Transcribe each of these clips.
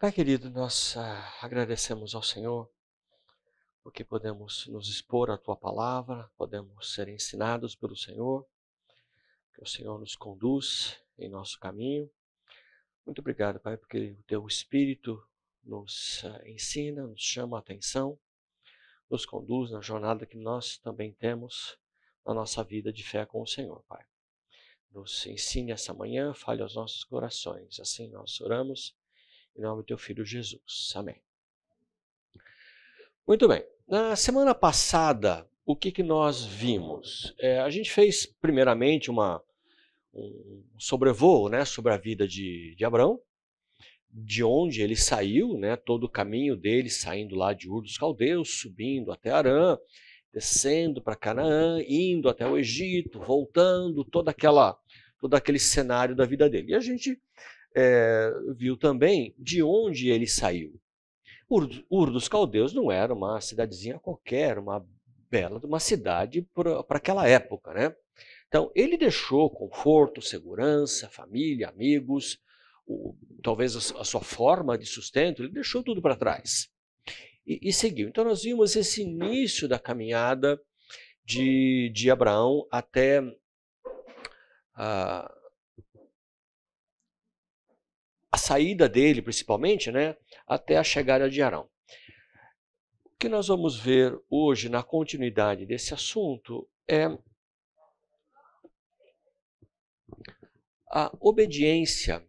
Pai querido, nós ah, agradecemos ao Senhor porque podemos nos expor à tua palavra, podemos ser ensinados pelo Senhor, que o Senhor nos conduz em nosso caminho. Muito obrigado, Pai, porque o teu Espírito nos ah, ensina, nos chama a atenção, nos conduz na jornada que nós também temos na nossa vida de fé com o Senhor, Pai. Nos ensine essa manhã, fale aos nossos corações. Assim nós oramos em nome do teu filho Jesus. Amém. Muito bem. Na semana passada, o que, que nós vimos? É, a gente fez, primeiramente, uma, um sobrevoo né, sobre a vida de, de Abraão, de onde ele saiu, né, todo o caminho dele, saindo lá de Ur dos Caldeus, subindo até Arã, descendo para Canaã, indo até o Egito, voltando, toda aquela todo aquele cenário da vida dele. E a gente é, viu também de onde ele saiu. Ur, Ur dos Caldeus não era uma cidadezinha qualquer, uma bela uma cidade para aquela época, né? Então, ele deixou conforto, segurança, família, amigos, o, talvez a, a, sua forma de sustento, ele deixou tudo para trás e, e, seguiu. Então, nós vimos esse início da caminhada de, de Abraão até ah, saída dele, principalmente, né, até a chegada de Arão. O que nós vamos ver hoje na continuidade desse assunto é a obediência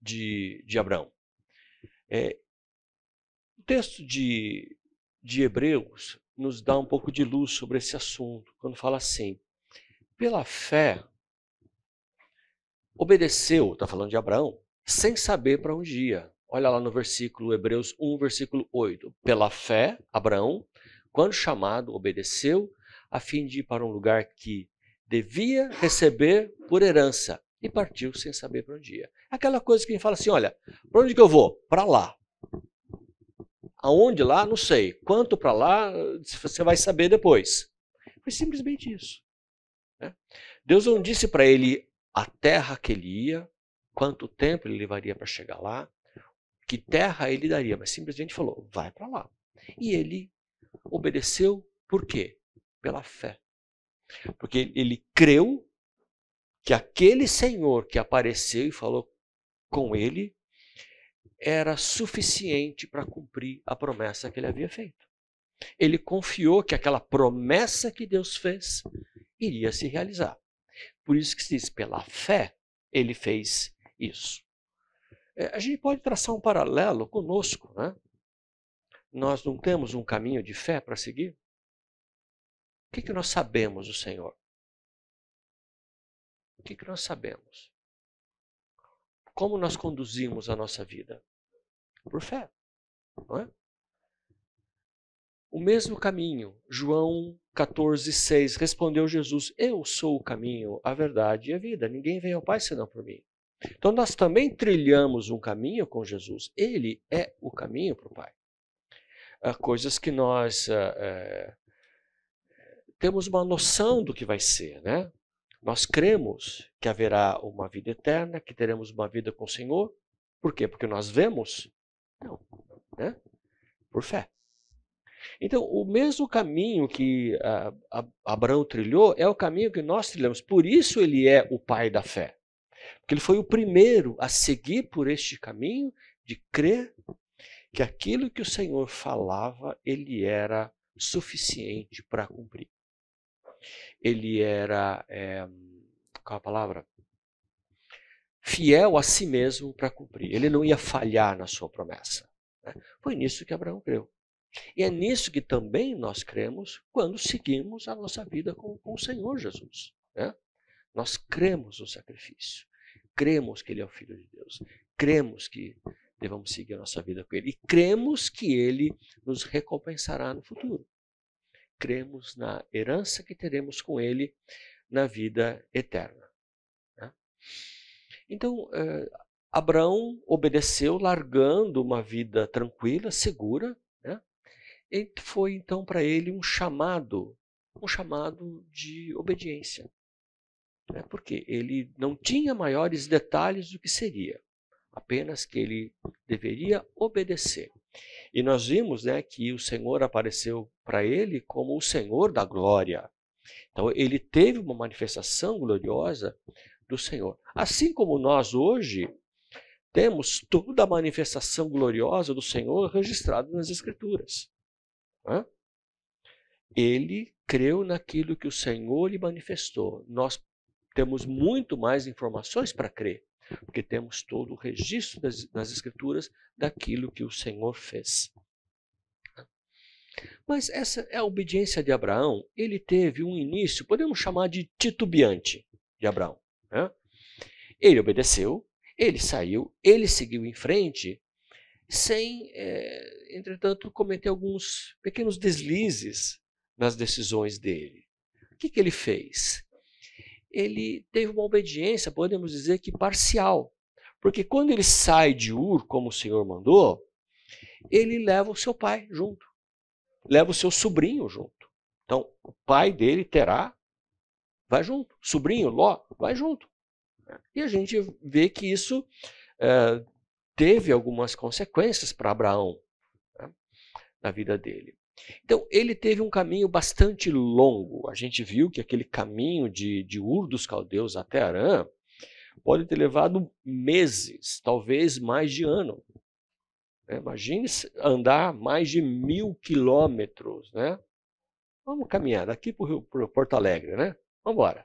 de, de Abraão. É, o texto de, de Hebreus nos dá um pouco de luz sobre esse assunto, quando fala assim: pela fé, obedeceu, está falando de Abraão, sem saber para onde ia. Olha lá no versículo Hebreus 1, versículo 8. Pela fé, Abraão, quando chamado, obedeceu, a fim de ir para um lugar que devia receber por herança e partiu sem saber para onde ia. Aquela coisa que a gente fala assim: olha, para onde que eu vou? Para lá. Aonde lá, não sei. Quanto para lá, você vai saber depois. Foi simplesmente isso. Né? Deus não disse para ele a terra que ele ia, quanto tempo ele levaria para chegar lá, que terra ele daria, mas simplesmente falou: vai para lá. E ele obedeceu por quê? Pela fé. Porque ele creu que aquele Senhor que apareceu e falou com ele era suficiente para cumprir a promessa que ele havia feito. Ele confiou que aquela promessa que Deus fez iria se realizar. Por isso que se diz, pela fé, ele fez isso. É, a gente pode traçar um paralelo conosco, né? Nós não temos um caminho de fé para seguir? O que, que nós sabemos do Senhor? O que, que nós sabemos? Como nós conduzimos a nossa vida? Por fé, não é? O mesmo caminho, João 14, 6, respondeu Jesus: Eu sou o caminho, a verdade e a vida. Ninguém vem ao Pai senão por mim. Então nós também trilhamos um caminho com Jesus. Ele é o caminho para o Pai. Há coisas que nós é, temos uma noção do que vai ser, né? Nós cremos que haverá uma vida eterna, que teremos uma vida com o Senhor. Por quê? Porque nós vemos? Não, né? Por fé. Então, o mesmo caminho que eh, Abraão trilhou é o caminho que nós trilhamos. Por isso ele é o pai da fé. Porque ele foi o primeiro a seguir por este caminho de crer que aquilo que o Senhor falava, ele era suficiente para cumprir. Ele era, é, qual é a palavra? Fiel a si mesmo para cumprir. Ele não ia falhar na sua promessa. Né? Foi nisso que Abraão creu. E é nisso que também nós cremos quando seguimos a nossa vida com, com o Senhor Jesus. Né? Nós cremos no sacrifício cremos que ele é o Filho de Deus, cremos que devemos seguir a nossa vida com ele e cremos que ele nos recompensará no futuro. Cremos na herança que teremos com ele na vida eterna. Né? Então, eh, Abraão obedeceu, largando uma vida tranquila, segura. Né? E foi então para ele um chamado, um chamado de obediência né, porque ele não tinha maiores detalhes do que seria, apenas que ele deveria obedecer. E nós vimos né, que o Senhor apareceu para ele como o Senhor da glória. Então, ele teve uma manifestação gloriosa do Senhor. Assim como nós hoje temos toda a manifestação gloriosa do Senhor registrada nas Escrituras. Ele creu naquilo que o Senhor lhe manifestou. Nós temos muito mais informações para crer, porque temos todo o registro das, nas Escrituras daquilo que o Senhor fez. Mas essa é a obediência de Abraão. Ele teve um início, podemos chamar de titubeante de Abraão. Né? Ele obedeceu, ele saiu, ele seguiu em frente, sem, é, entretanto, cometer alguns pequenos deslizes nas decisões dele. O que, que ele fez? ele teve uma obediência, podemos dizer que parcial. Porque quando ele sai de Ur, como o Senhor mandou, ele leva o seu pai junto, leva o seu sobrinho junto. Então, o pai dele terá, vai junto, sobrinho, Ló, vai junto. E a gente vê que isso é, teve algumas consequências para Abraão né, na vida dele. Então, ele teve um caminho bastante longo. A gente viu que aquele caminho de, de Ur dos Caldeus até Arã pode ter levado meses, talvez mais de ano. Né? Imagine andar mais de mil quilômetros, né? Vamos caminhar daqui para o Porto Alegre, né? Vamos embora.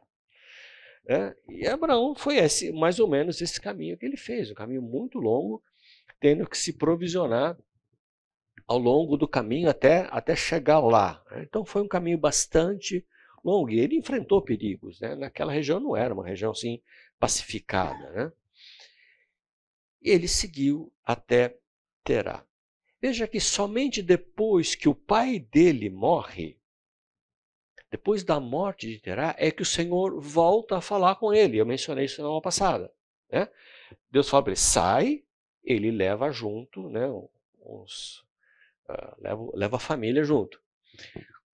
É, e Abraão foi esse, mais ou menos esse caminho que ele fez, um caminho muito longo, tendo que se provisionar ao longo do caminho até, até chegar lá. Né? Então foi um caminho bastante longo e ele enfrentou perigos. Né? Naquela região não era uma região assim pacificada. Né? Ele seguiu até Terá. Veja que somente depois que o pai dele morre, depois da morte de Terá, é que o Senhor volta a falar com ele. Eu mencionei isso na aula passada. Né? Deus fala para ele: sai, ele leva junto né, os leva, ah, leva a família junto.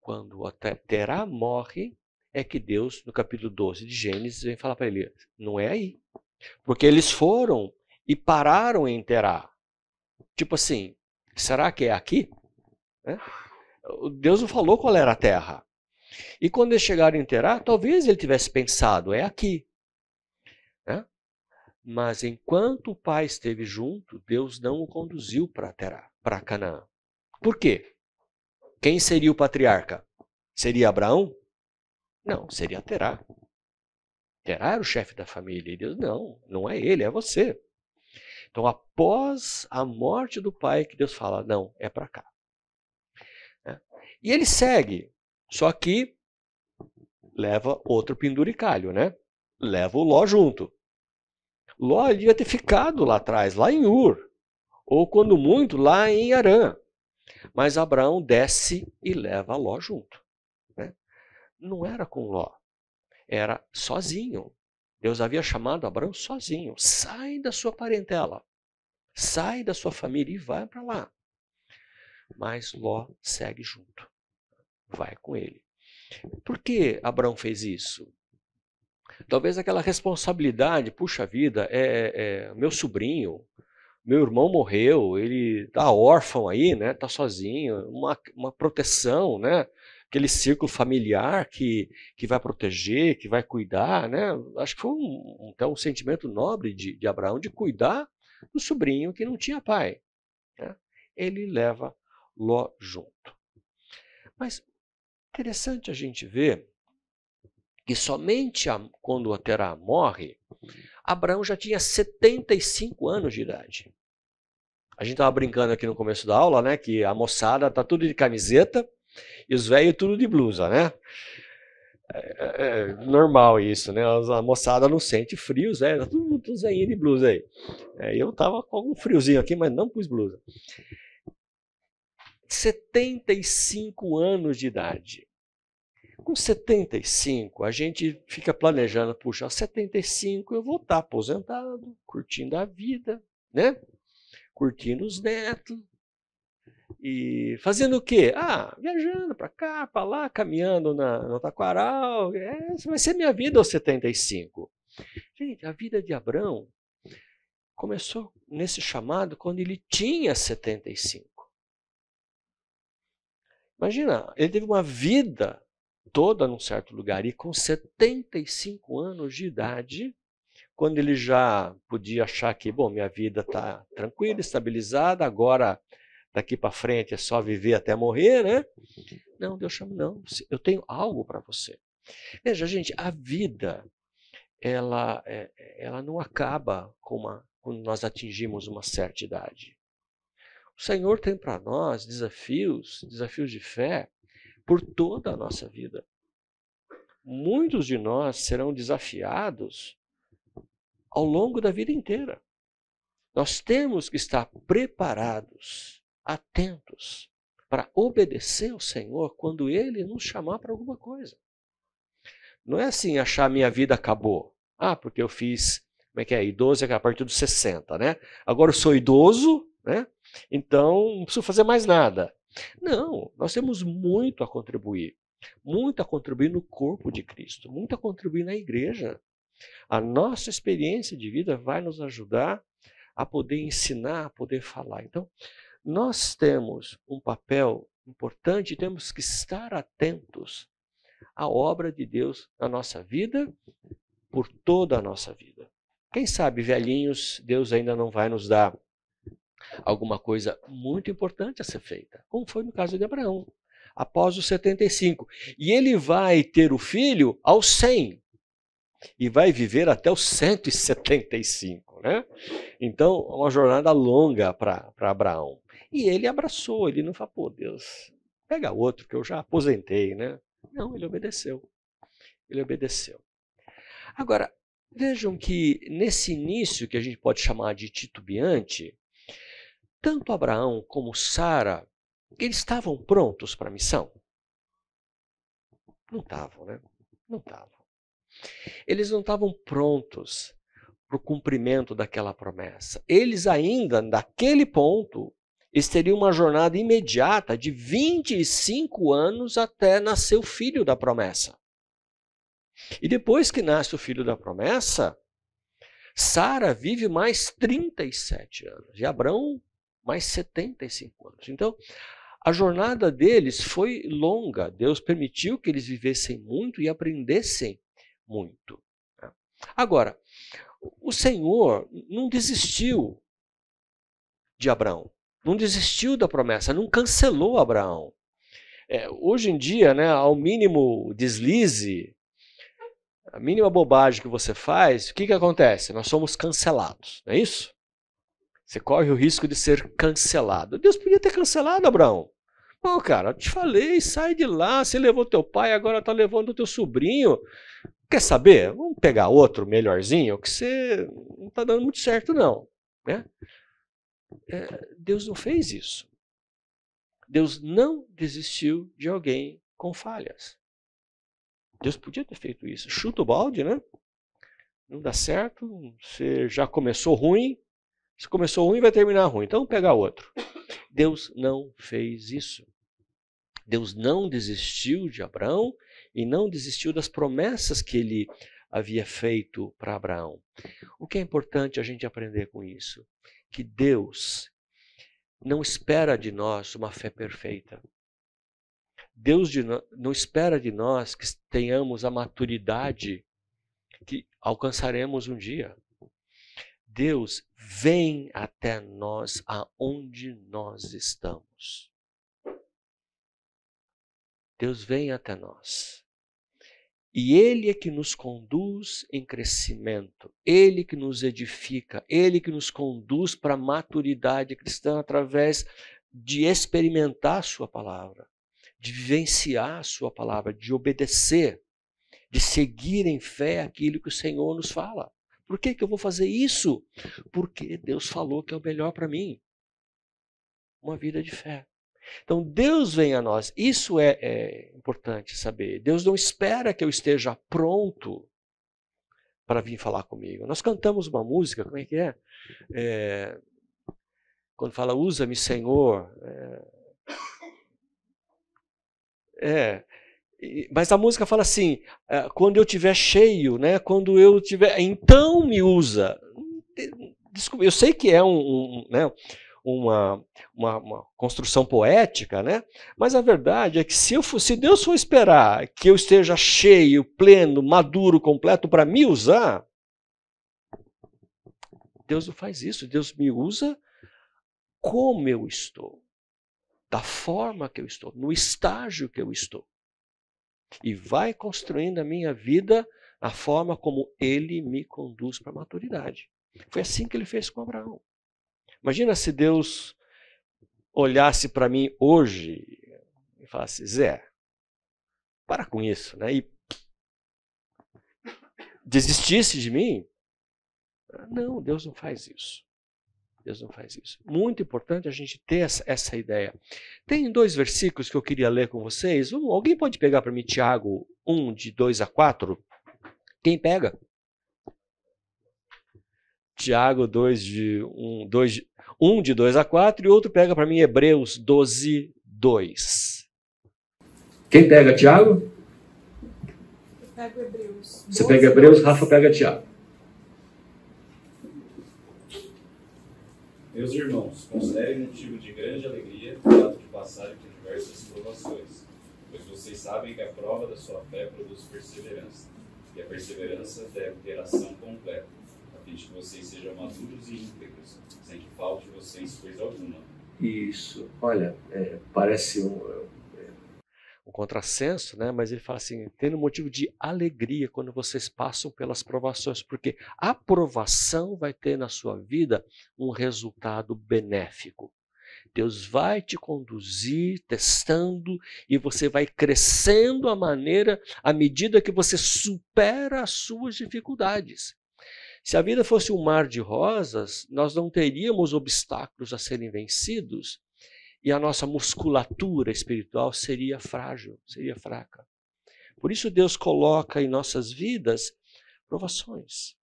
Quando Terá morre, é que Deus, no capítulo 12 de Gênesis, vem falar para ele: não é aí. Porque eles foram e pararam em Terá. Tipo assim, será que é aqui? Né? Deus não falou qual era a terra. E quando eles chegaram em Terá, talvez ele tivesse pensado: é aqui. Né? Mas enquanto o pai esteve junto, Deus não o conduziu para Terá, para Canaã. Por quê? Quem seria o patriarca? Seria Abraão? Não, seria Terá. Terá era o chefe da família. E Deus, não, não é ele, é você. Então, após a morte do pai, que Deus fala, não, é para cá. É. E ele segue, só que leva outro penduricalho, né? Leva o Ló junto. Ló devia ter ficado lá atrás, lá em Ur, ou quando muito, lá em Arã. Mas Abraão desce e leva Ló junto. Né? Não era com Ló, era sozinho. Deus havia chamado Abraão sozinho. Sai da sua parentela, sai da sua família e vai para lá. Mas Ló segue junto, vai com ele. Por que Abraão fez isso? Talvez aquela responsabilidade, puxa vida, é, é, é meu sobrinho, meu irmão morreu, ele tá órfão aí, né? Tá sozinho, uma, uma proteção, né? Aquele círculo familiar que, que vai proteger, que vai cuidar, né? Acho que foi um, até um sentimento nobre de, de Abraão de cuidar do sobrinho que não tinha pai. Né? Ele leva Ló junto. Mas interessante a gente ver que somente a, quando a Terá morre, Abraão já tinha 75 anos de idade. A gente estava brincando aqui no começo da aula, né? Que a moçada tá tudo de camiseta e os velhos tudo de blusa, né? É, é, é normal isso, né? A moçada não sente frio, Zé, tá tudo, tudo zeinho de blusa aí. É, eu tava com um friozinho aqui, mas não pus blusa. 75 anos de idade. Com 75, a gente fica planejando, puxa, aos 75 eu vou estar tá aposentado, curtindo a vida, né? curtindo os netos. E fazendo o quê? Ah, viajando para cá, para lá, caminhando na, no Taquaral. Essa é, vai ser minha vida aos 75. Gente, a vida de Abraão começou nesse chamado quando ele tinha 75. Imagina, ele teve uma vida toda num certo lugar e com 75 anos de idade, quando ele já podia achar que, bom, minha vida está tranquila, estabilizada, agora daqui para frente é só viver até morrer, né? Não, Deus chama, não, eu tenho algo para você. Veja, gente, a vida, ela, é, ela não acaba com uma, quando nós atingimos uma certa idade. O Senhor tem para nós desafios, desafios de fé, por toda a nossa vida. Muitos de nós serão desafiados ao longo da vida inteira. Nós temos que estar preparados, atentos, para obedecer ao Senhor quando Ele nos chamar para alguma coisa. Não é assim achar minha vida acabou. Ah, porque eu fiz, como é que é? Idoso é a partir dos 60, né? Agora eu sou idoso, né? Então não preciso fazer mais nada. Não, nós temos muito a contribuir. Muito a contribuir no corpo de Cristo, muito a contribuir na igreja. A nossa experiência de vida vai nos ajudar a poder ensinar, a poder falar. Então, nós temos um papel importante, temos que estar atentos à obra de Deus na nossa vida, por toda a nossa vida. Quem sabe, velhinhos, Deus ainda não vai nos dar alguma coisa muito importante a ser feita, como foi no caso de Abraão, após os 75. E ele vai ter o filho aos 100 e vai viver até os 175, né? Então, uma jornada longa para Abraão. E ele abraçou, ele não falou, pô, Deus, pega outro que eu já aposentei, né? Não, ele obedeceu. Ele obedeceu. Agora, vejam que nesse início que a gente pode chamar de titubeante, tanto Abraão como Sara, eles estavam prontos para a missão? Não estavam, né? Não estavam. Eles não estavam prontos para o cumprimento daquela promessa. Eles ainda, naquele ponto, eles teriam uma jornada imediata de 25 anos até nascer o filho da promessa. E depois que nasce o filho da promessa, Sara vive mais 37 anos e Abraão mais 75 anos. Então, a jornada deles foi longa. Deus permitiu que eles vivessem muito e aprendessem muito. Né. Agora, o Senhor não desistiu de Abraão, não desistiu da promessa, não cancelou Abraão. É, hoje em dia, né, ao mínimo deslize, a mínima bobagem que você faz, o que, que acontece? Nós somos cancelados, não é isso? Você corre o risco de ser cancelado. Deus podia ter cancelado Abraão. Não, cara, eu te falei, sai de lá, você levou teu pai, agora está levando teu sobrinho. Quer saber? Vamos pegar outro melhorzinho, que você não está dando muito certo, não. Né? É, Deus não fez isso. Deus não desistiu de alguém com falhas. Deus podia ter feito isso. Chuta o balde, né? Não dá certo, você já começou ruim. Se começou ruim, vai terminar ruim. Então pega outro. Deus não fez isso. Deus não desistiu de Abraão e não desistiu das promessas que ele havia feito para Abraão. O que é importante a gente aprender com isso? Que Deus não espera de nós uma fé perfeita. Deus de no, não espera de nós que tenhamos a maturidade que alcançaremos um dia. Deus vem até nós aonde nós estamos. Deus vem até nós. E Ele é que nos conduz em crescimento, Ele que nos edifica, Ele que nos conduz para a maturidade cristã através de experimentar Sua palavra, de vivenciar Sua palavra, de obedecer, de seguir em fé aquilo que o Senhor nos fala. Por que, que eu vou fazer isso? Porque Deus falou que é o melhor para mim. Uma vida de fé. Então Deus vem a nós. Isso é, é importante saber. Deus não espera que eu esteja pronto para vir falar comigo. Nós cantamos uma música, como é que é? é quando fala usa-me, Senhor. É, é, mas a música fala assim: é, quando eu tiver cheio, né? Quando eu tiver, então me usa. Desculpa, eu sei que é um, um né? uma, uma, uma, construção poética, né? mas a verdade é que se, eu for, se Deus for esperar que eu esteja cheio, pleno, maduro, completo para me usar, Deus não faz isso. Deus me usa como eu estou, da forma que eu estou, no estágio que eu estou. E vai construindo a minha vida a forma como ele me conduz para a maturidade. Foi assim que ele fez com Abraão. Imagina se Deus olhasse para mim hoje e falasse: Zé, para com isso, né? E desistisse de mim? Não, Deus não faz isso. Deus não faz isso. Muito importante a gente ter essa, essa ideia. Tem dois versículos que eu queria ler com vocês. Um, alguém pode pegar para mim Tiago 1, de 2 a 4? Quem pega? Tiago 2 de 1, 2, 1 de 2 a 4 e outro pega para mim Hebreus 12, 2. Quem pega Tiago? Eu pego Hebreus. Você pega Hebreus, Rafa pega Tiago. Meus irmãos, considerem motivo de grande alegria o fato de passarem por diversas provações, pois vocês sabem que a prova da sua fé produz perseverança, e a perseverança deve ter ação completa de que vocês sejam maduros e íntegros, sem que falte de vocês coisa alguma. Isso, olha, é, parece um, é, um contrassenso, né? mas ele fala assim: tendo motivo de alegria quando vocês passam pelas provações, porque a provação vai ter na sua vida um resultado benéfico. Deus vai te conduzir testando e você vai crescendo a maneira à medida que você supera as suas dificuldades. Se a vida fosse um mar de rosas, nós não teríamos obstáculos a serem vencidos e a nossa musculatura espiritual seria frágil, seria fraca. Por isso, Deus coloca em nossas vidas provações,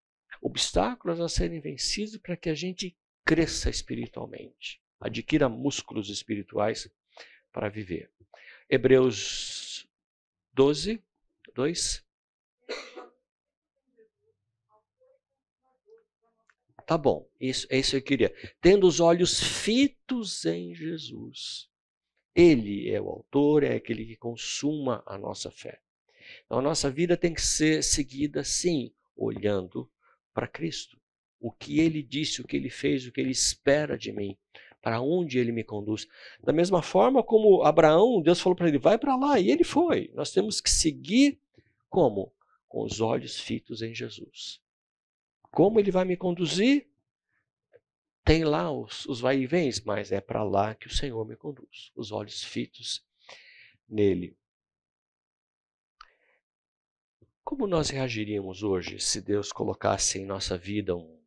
obstáculos a serem vencidos para que a gente cresça espiritualmente, adquira músculos espirituais para viver. Hebreus 12, 2. Tá bom, isso, é isso que eu queria. Tendo os olhos fitos em Jesus. Ele é o autor, é aquele que consuma a nossa fé. Então a nossa vida tem que ser seguida, sim, olhando para Cristo. O que ele disse, o que ele fez, o que ele espera de mim, para onde ele me conduz. Da mesma forma como Abraão, Deus falou para ele: vai para lá, e ele foi. Nós temos que seguir como? Com os olhos fitos em Jesus. Como ele vai me conduzir? Tem lá os, os vai e vens, mas é para lá que o Senhor me conduz. Os olhos fitos nele. Como nós reagiríamos hoje se Deus colocasse em nossa vida um.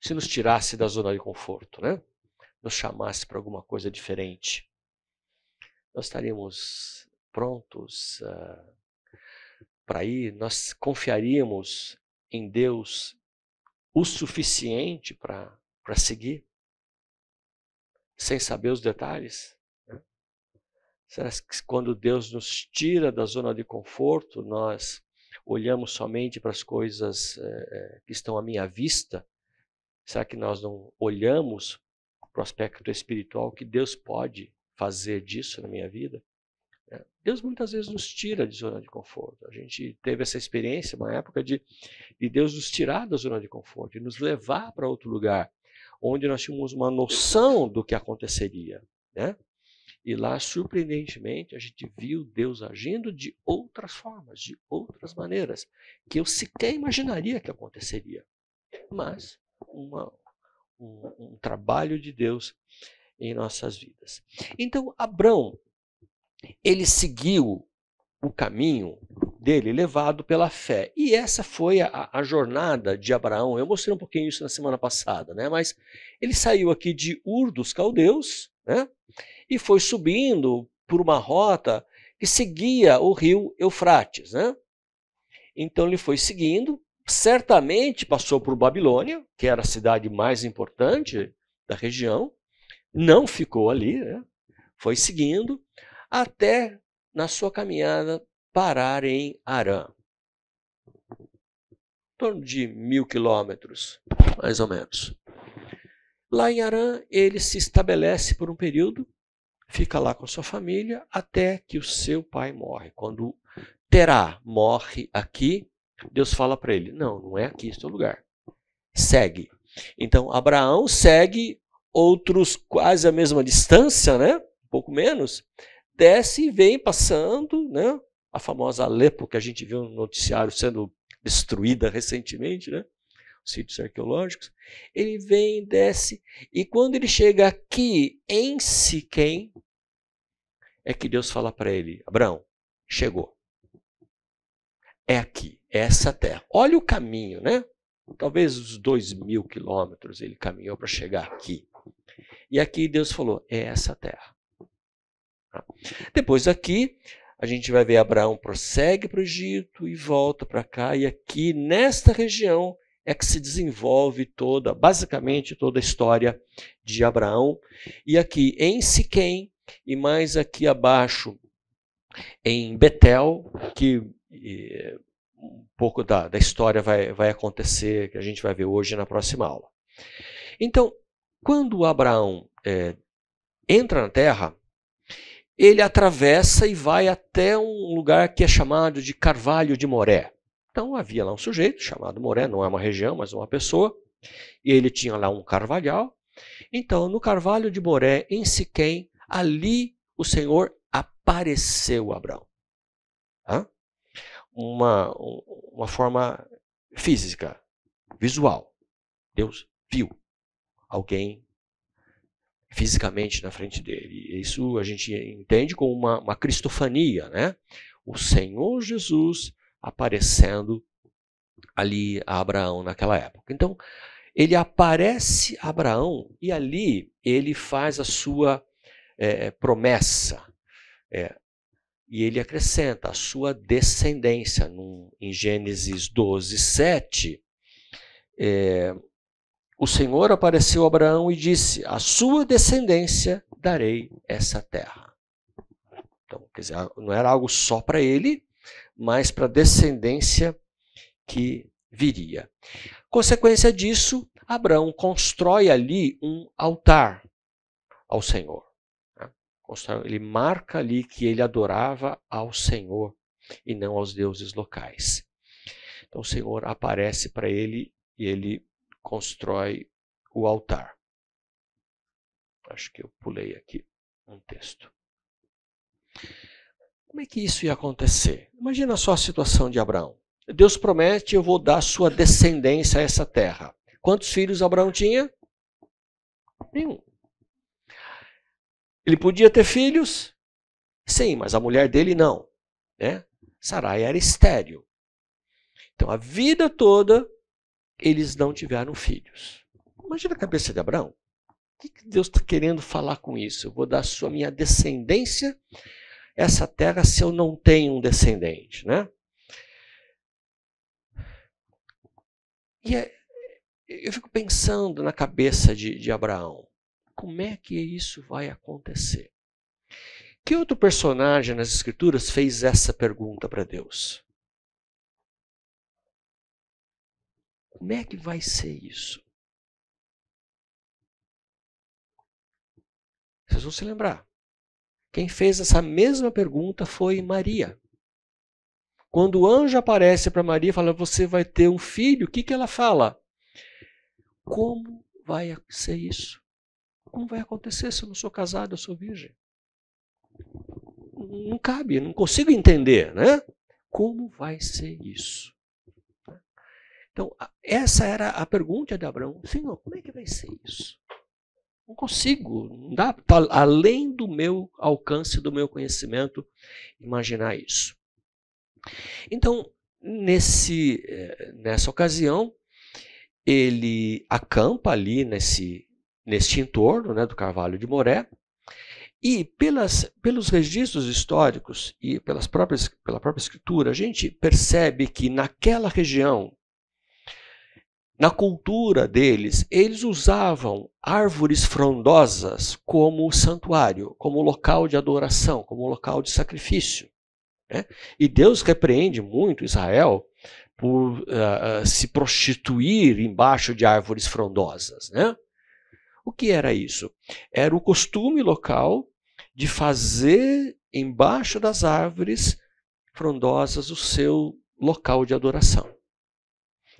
se nos tirasse da zona de conforto, né? Nos chamasse para alguma coisa diferente? Nós estaríamos prontos uh, ah, para ir? Nós confiaríamos em Deus o suficiente para seguir, sem saber os detalhes? Né? Será que quando Deus nos tira da zona de conforto, nós olhamos somente para as coisas é, que estão à minha vista? Será que nós não olhamos para o aspecto espiritual que Deus pode fazer disso na minha vida? Deus muitas vezes nos tira de zona de conforto. A gente teve essa experiência, uma época de, de Deus nos tirar da zona de conforto e nos levar para outro lugar, onde nós tínhamos uma noção do que aconteceria. Né? E lá, surpreendentemente, a gente viu Deus agindo de outras formas, de outras maneiras, que eu sequer imaginaria que aconteceria. Mas uma, um, um trabalho de Deus em nossas vidas. Então, Abrão ele seguiu o caminho dele levado pela fé. E essa foi a, a, jornada de Abraão. Eu mostrei um pouquinho isso na semana passada, né? Mas ele saiu aqui de Ur dos Caldeus, né? E foi subindo por uma rota que seguia o rio Eufrates, né? Então ele foi seguindo, certamente passou por Babilônia, que era a cidade mais importante da região, não ficou ali, né? Foi seguindo, até na sua caminhada parar em Arã. Em torno de mil quilômetros, mais ou menos. Lá em Arã, ele se estabelece por um período, fica lá com sua família, até que o seu pai morre. Quando Terá morre aqui, Deus fala para ele: Não, não é aqui este é o lugar. Segue. Então, Abraão segue outros quase a mesma distância, né? Um pouco menos, desce e vem passando, né? A famosa Alepo que a gente viu no noticiário sendo destruída recentemente, né? sítios arqueológicos. Ele vem, desce, e quando ele chega aqui em Siquém, é que Deus fala para ele: Abraão, chegou. É aqui, é essa terra. Olha o caminho, né? Talvez os dois mil quilômetros ele caminhou para chegar aqui. E aqui Deus falou: é essa terra. Depois aqui, a gente vai ver Abraão prossegue para o Egito e volta para cá, e aqui nesta região é que se desenvolve toda, basicamente toda a história de Abraão. E aqui em Siquém, e mais aqui abaixo em Betel, que e, eh, um pouco da, da história vai, vai acontecer, que a gente vai ver hoje na próxima aula. Então, quando Abraão é, entra na terra, ele atravessa e vai até um lugar que é chamado de Carvalho de Moré. Então havia lá um sujeito chamado Moré, não é uma região, mas uma pessoa, e ele tinha lá um carvalhal. Então, no Carvalho de Moré, em Siquém, ali o Senhor apareceu a Abraão. Hã? Uma, uma forma física, visual. Deus viu alguém fisicamente na frente dele. Isso a gente entende como uma, uma cristofania, né? O Senhor Jesus aparecendo ali a Abraão naquela época. Então, ele aparece a Abraão e ali ele faz a sua é, promessa. É, e ele acrescenta a sua descendência. Num, em Gênesis 12, 7, é, o Senhor apareceu a Abraão e disse: A sua descendência darei essa terra. Então, quer dizer, não era algo só para ele, mas para a descendência que viria. Consequência disso, Abraão constrói ali um altar ao Senhor. Né? Ele marca ali que ele adorava ao Senhor e não aos deuses locais. Então o Senhor aparece para ele e ele constrói o altar. Acho que eu pulei aqui um texto. Como é que isso ia acontecer? Imagina só a situação de Abraão. Deus promete: eu vou dar sua descendência a essa terra. Quantos filhos Abraão tinha? Nenhum. Ele podia ter filhos? Sim, mas a mulher dele não. Né? Sarai era estéril. Então a vida toda eles não tiveram filhos. Imagina a cabeça de Abraão. O que Deus está querendo falar com isso? Eu vou dar a minha descendência essa terra se eu não tenho um descendente, né? E é, eu fico pensando na cabeça de, de Abraão. Como é que isso vai acontecer? Que outro personagem nas Escrituras fez essa pergunta para Deus? Como é que vai ser isso? Vocês vão se lembrar. Quem fez essa mesma pergunta foi Maria. Quando o anjo aparece para Maria e fala: Você vai ter um filho, o que, que ela fala? Como vai ser isso? Como vai acontecer se eu não sou casado, eu sou virgem? Não cabe, não consigo entender, né? Como vai ser isso? Então, essa era a pergunta de Abraão: Senhor, como é que vai ser isso? Não consigo, não dá, tá além do meu alcance, do meu conhecimento, imaginar isso. Então, nesse, eh, nessa ocasião, ele acampa ali nesse, neste entorno né, do Carvalho de Moré, e pelas, pelos registros históricos e pelas próprias, pela própria escritura, a gente percebe que naquela região, na cultura deles, eles usavam árvores frondosas como santuário, como local de adoração, como local de sacrifício. Né? E Deus repreende muito Israel por uh, se prostituir embaixo de árvores frondosas. Né? O que era isso? Era o costume local de fazer embaixo das árvores frondosas o seu local de adoração.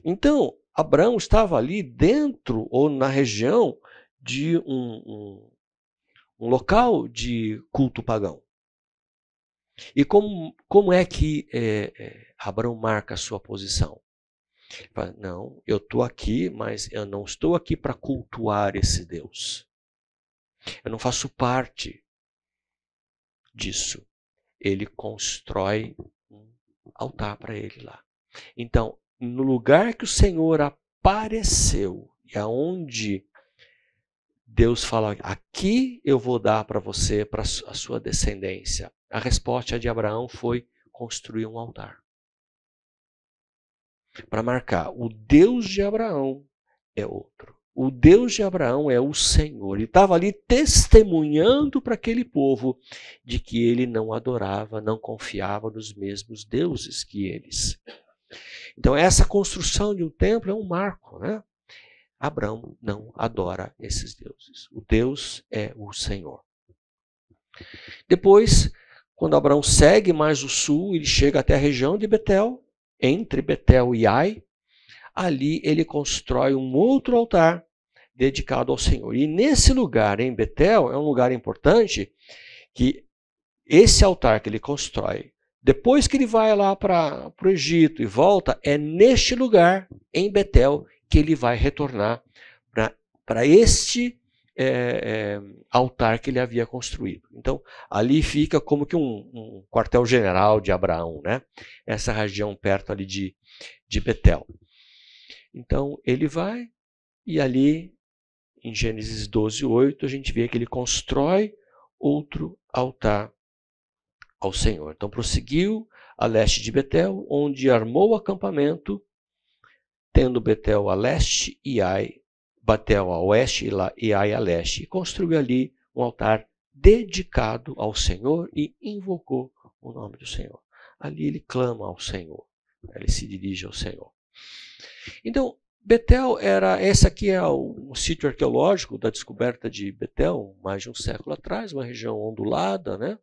Então, Abraão estava ali dentro ou na região de um, um, um local de culto pagão. E como, como é que é, é, Abraão marca a sua posição? fala, não, eu estou aqui, mas eu não estou aqui para cultuar esse Deus. Eu não faço parte disso. Ele constrói um altar para ele lá. Então, no lugar que o Senhor apareceu e aonde Deus fala: aqui eu vou dar para você, para a sua descendência. A resposta de Abraão foi construir um altar para marcar o Deus de Abraão é outro. O Deus de Abraão é o Senhor. E estava ali testemunhando para aquele povo de que ele não adorava, não confiava nos mesmos deuses que eles. Então, essa construção de um templo é um marco, né? Abraão não adora esses deuses. O Deus é o Senhor. Depois, quando Abraão segue mais o sul, ele chega até a região de Betel, entre Betel e Ai. Ali ele constrói um outro altar dedicado ao Senhor. E nesse lugar, em Betel, é um lugar importante que esse altar que ele constrói depois que ele vai lá para o Egito e volta, é neste lugar, em Betel, que ele vai retornar para este é, é, altar que ele havia construído. Então, ali fica como que um, um quartel-general de Abraão, né? essa região perto ali de, de Betel. Então, ele vai e ali, em Gênesis 12, 8, a gente vê que ele constrói outro altar ao Senhor. Então prosseguiu a leste de Betel, onde armou o acampamento, tendo Betel a leste e Ai, Betel a oeste e Ai a leste, e construiu ali um altar dedicado ao Senhor e invocou o nome do Senhor. Ali ele clama ao Senhor, ele se dirige ao Senhor. Então, Betel era, esse aqui é o, o sítio arqueológico da descoberta de Betel, mais de um século atrás, uma região ondulada, né?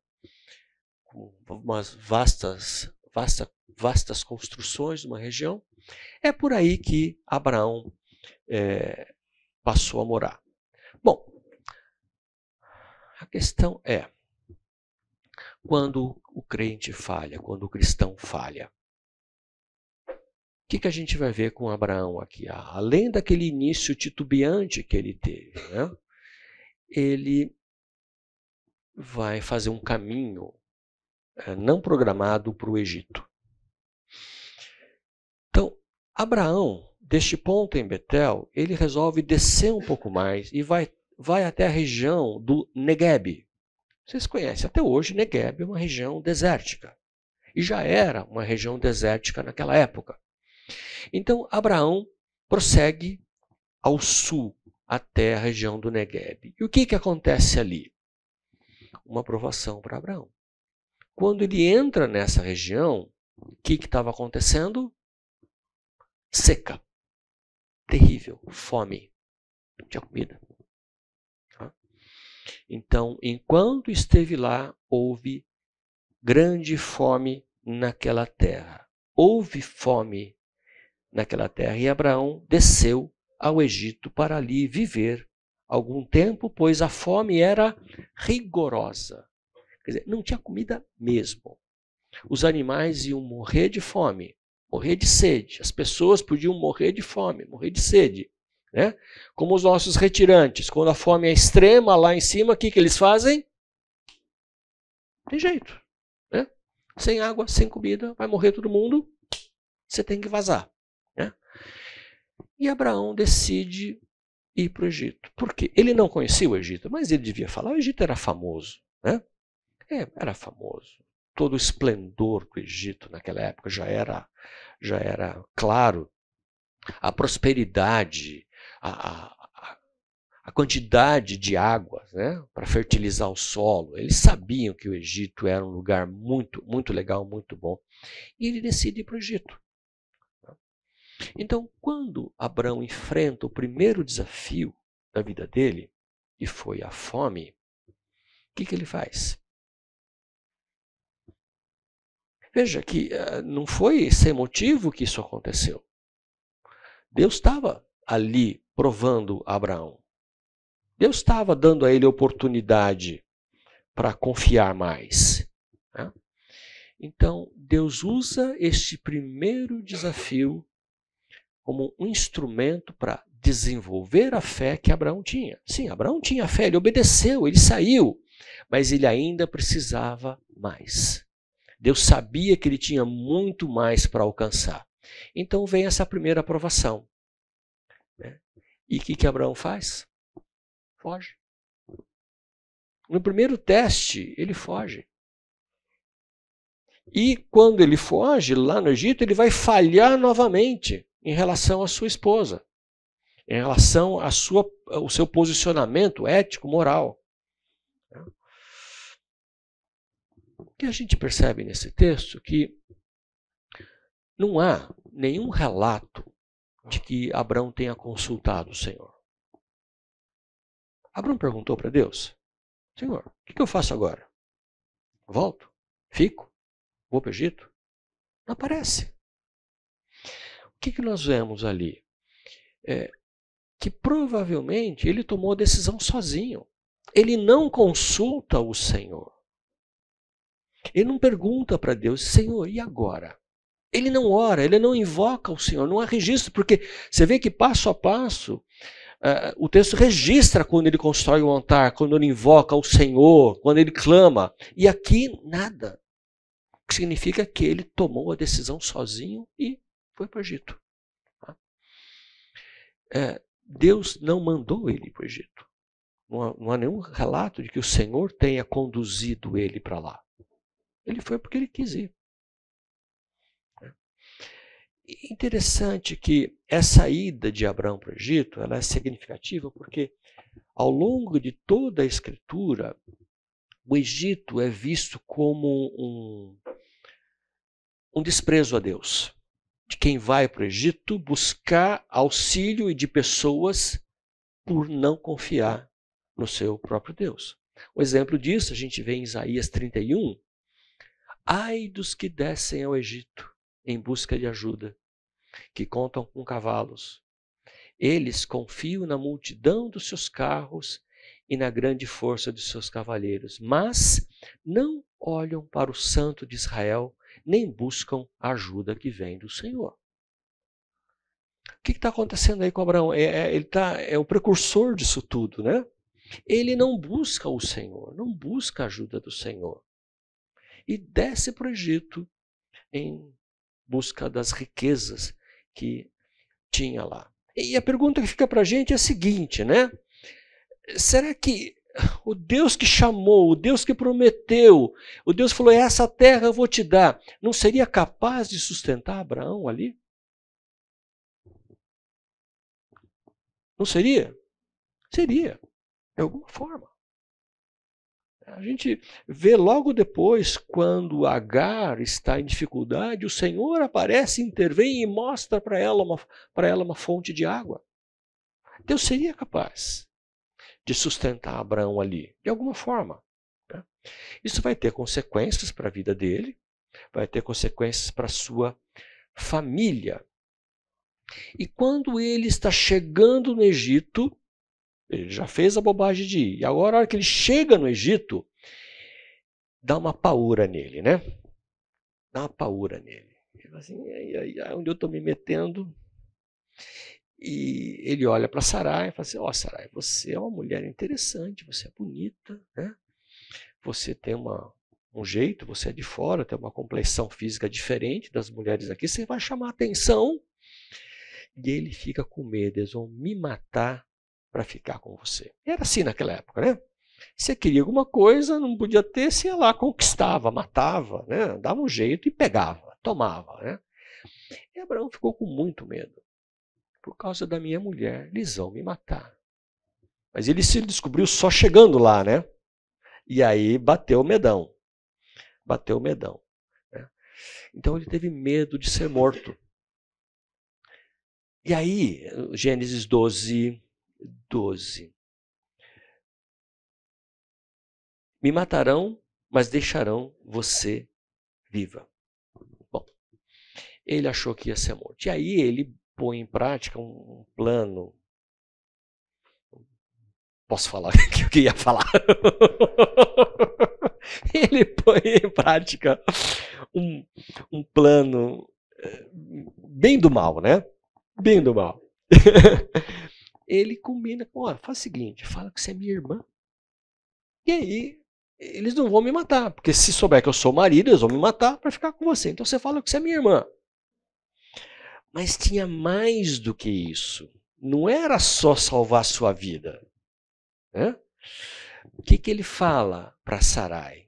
umas vastas, vasta, vastas construções de uma região. É por aí que Abraão é, passou a morar. Bom, a questão é quando o crente falha, quando o cristão falha. O que, que a gente vai ver com Abraão aqui? Ah, além daquele início titubeante que ele teve, né? ele vai fazer um caminho eh, não programado para o Egito. Então, Abraão, deste ponto em Betel, ele resolve descer um pouco mais e vai, vai até a região do Negueb. Vocês conhecem, até hoje Negueb é uma região desértica. E já era uma região desértica naquela época. Então, Abraão prossegue ao sul, até a região do Negueb. E o que, que acontece ali? Uma aprovação para Abraão. Quando ele entra nessa região, o que estava acontecendo? Seca. Terrível. Fome. Não tinha comida. Tá? Então, enquanto esteve lá, houve grande fome naquela terra. Houve fome naquela terra. E Abraão desceu ao Egito para ali viver algum tempo, pois a fome era rigorosa. Quer dizer, não tinha comida mesmo. Os animais iam morrer de fome, morrer de sede. As pessoas podiam morrer de fome, morrer de sede. Né? Como os nossos retirantes, quando a fome é extrema lá em cima, o que, que eles fazem? Tem jeito. Né? Sem água, sem comida, vai morrer todo mundo, você tem que vazar. Né? E Abraão decide ir para o Egito. Por quê? Ele não conhecia o Egito, mas ele devia falar. O Egito era famoso. Né? É, era famoso. Todo o esplendor do Egito naquela época já era, já era claro. A prosperidade, a, a, a quantidade de água né, para fertilizar o solo. Eles sabiam que o Egito era um lugar muito, muito legal, muito bom. E ele decide ir para o Egito. Então, quando Abraão enfrenta o primeiro desafio da vida dele, que foi a fome, o que, que ele faz? Veja que eh, não foi sem motivo que isso aconteceu. Deus estava ali provando Abraão. Deus estava dando a ele oportunidade para confiar mais. Né? Então, Deus usa este primeiro desafio como um instrumento para desenvolver a fé que Abraão tinha. Sim, Abraão tinha fé, ele obedeceu, ele saiu, mas ele ainda precisava mais. Deus sabia que ele tinha muito mais para alcançar. Então vem essa primeira aprovação. Né? E o que, que Abraão faz? Foge. No primeiro teste, ele foge. E quando ele foge lá no Egito, ele vai falhar novamente em relação à sua esposa, em relação à sua, ao seu posicionamento ético, moral. que a gente percebe nesse texto que não há nenhum relato de que Abraão tenha consultado o Senhor. Abraão perguntou para Deus: Senhor, o que, eu faço agora? Volto? Fico? Vou para o Egito? Não aparece. O que, que nós vemos ali? É, que provavelmente ele tomou a decisão sozinho. Ele não consulta o Senhor. Ele não pergunta para Deus, Senhor, e agora? Ele não ora, ele não invoca o Senhor, não há registro, porque você vê que passo a passo Uh, o texto registra quando ele constrói o altar, quando ele invoca o Senhor, quando ele clama. E aqui nada. O que significa que ele tomou a decisão sozinho e foi para o Egito. Uh, Deus não mandou ele para o Egito. Não há, não há nenhum relato de que o Senhor tenha conduzido ele para lá. Ele foi porque ele quis ir. E interessante que essa ida de Abraão para o Egito ela é significativa porque ao longo de toda a escritura o Egito é visto como um, um desprezo a Deus de quem vai para o Egito buscar auxílio e de pessoas por não confiar no seu próprio Deus. Um exemplo disso a gente vê em Isaías 31, Ai dos que descem ao Egito em busca de ajuda, que contam com cavalos. Eles confiam na multidão dos seus carros e na grande força de seus cavaleiros, mas não olham para o Santo de Israel, nem buscam a ajuda que vem do Senhor. O que está acontecendo aí com Abraão? É, é, ele tá, é o precursor disso tudo, né? Ele não busca o Senhor, não busca a ajuda do Senhor e desce para o Egito em busca das riquezas que tinha lá. E a pergunta que fica para a gente é a seguinte, né? Será que o Deus que chamou, o Deus que prometeu, o Deus falou: é essa terra eu vou te dar, não seria capaz de sustentar Abraão ali? Não seria? Seria, de alguma forma. A gente vê logo depois, quando Agar está em dificuldade, o Senhor aparece, intervém e mostra para ela, uma, ela uma fonte de água. Deus seria capaz de sustentar Abraão ali, de alguma forma. Né? Isso vai ter consequências para a vida dele, vai ter consequências para a sua família. E quando ele está chegando no Egito, ele já fez a bobagem de ir. E agora, a hora que ele chega no Egito, dá uma paura nele, né? Dá uma paura nele. Ele assim, aí, aí, onde eu estou me metendo? E ele olha para Sarai e fala assim: Ó, oh, Sarai, você é uma mulher interessante, você é bonita, né? Você tem uma, um jeito, você é de fora, tem uma complexão física diferente das mulheres aqui, você vai chamar atenção. E ele fica com medo, eles vão me matar para ficar com você. Era assim naquela época, né? Você queria alguma coisa, não podia ter, se ia lá, conquistava, matava, né? dava um jeito e pegava, tomava. Né? E Abraão ficou com muito medo. Por causa da minha mulher, eles vão me matar. Mas ele se descobriu só chegando lá, né? E aí bateu o medão. Bateu o medão. Né? Então ele teve medo de ser morto. E aí, Gênesis 12, 12. Me matarão, mas deixarão você viva. Bom, ele achou que ia ser morto. E aí ele põe em prática um plano. Posso falar o que eu ia falar? ele põe em prática um, um plano eh, bem do mal, né? Bem do mal. ele combina, pô, faz o seguinte, fala que você é minha irmã. E aí, eles não vão me matar, porque se souber que eu sou marido, eles vão me matar para ficar com você. Então você fala que você é minha irmã. Mas tinha mais do que isso. Não era só salvar sua vida. Né? O que, que ele fala para Sarai?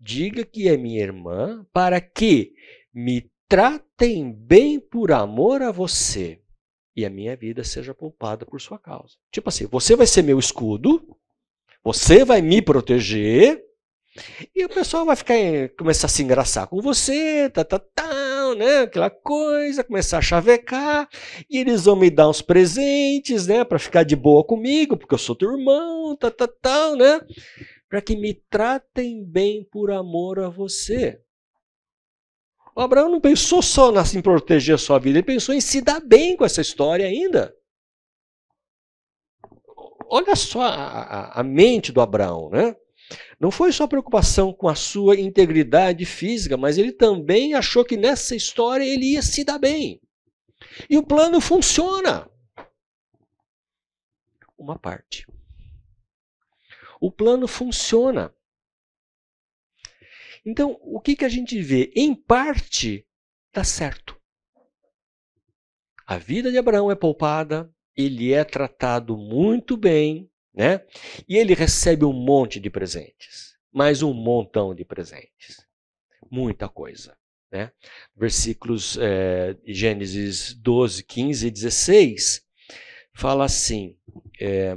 Diga que é minha irmã para que me tratem bem por amor a você e a minha vida seja poupada por sua causa. Tipo assim, você vai ser meu escudo, você vai me proteger, e o pessoal vai ficar começar a se engraçar com você, tá, tá, tá, né? Aquela coisa, começar a chavecar, e eles vão me dar uns presentes, né, para ficar de boa comigo, porque eu sou teu irmão, tá, tá, tá, né? Para que me tratem bem por amor a você. O Abraão não pensou só em proteger a sua vida, ele pensou em se dar bem com essa história ainda. Olha só a, a, a mente do Abraão, né? Não foi só preocupação com a sua integridade física, mas ele também achou que nessa história ele ia se dar bem. E o plano funciona. Uma parte. O plano funciona. Então, o que, que a gente vê? Em parte, está certo. A vida de Abraão é poupada, ele é tratado muito bem, né? E ele recebe um monte de presentes, mais um montão de presentes, muita coisa, né? Versículos é, Gênesis 12, 15 e 16 fala assim: é,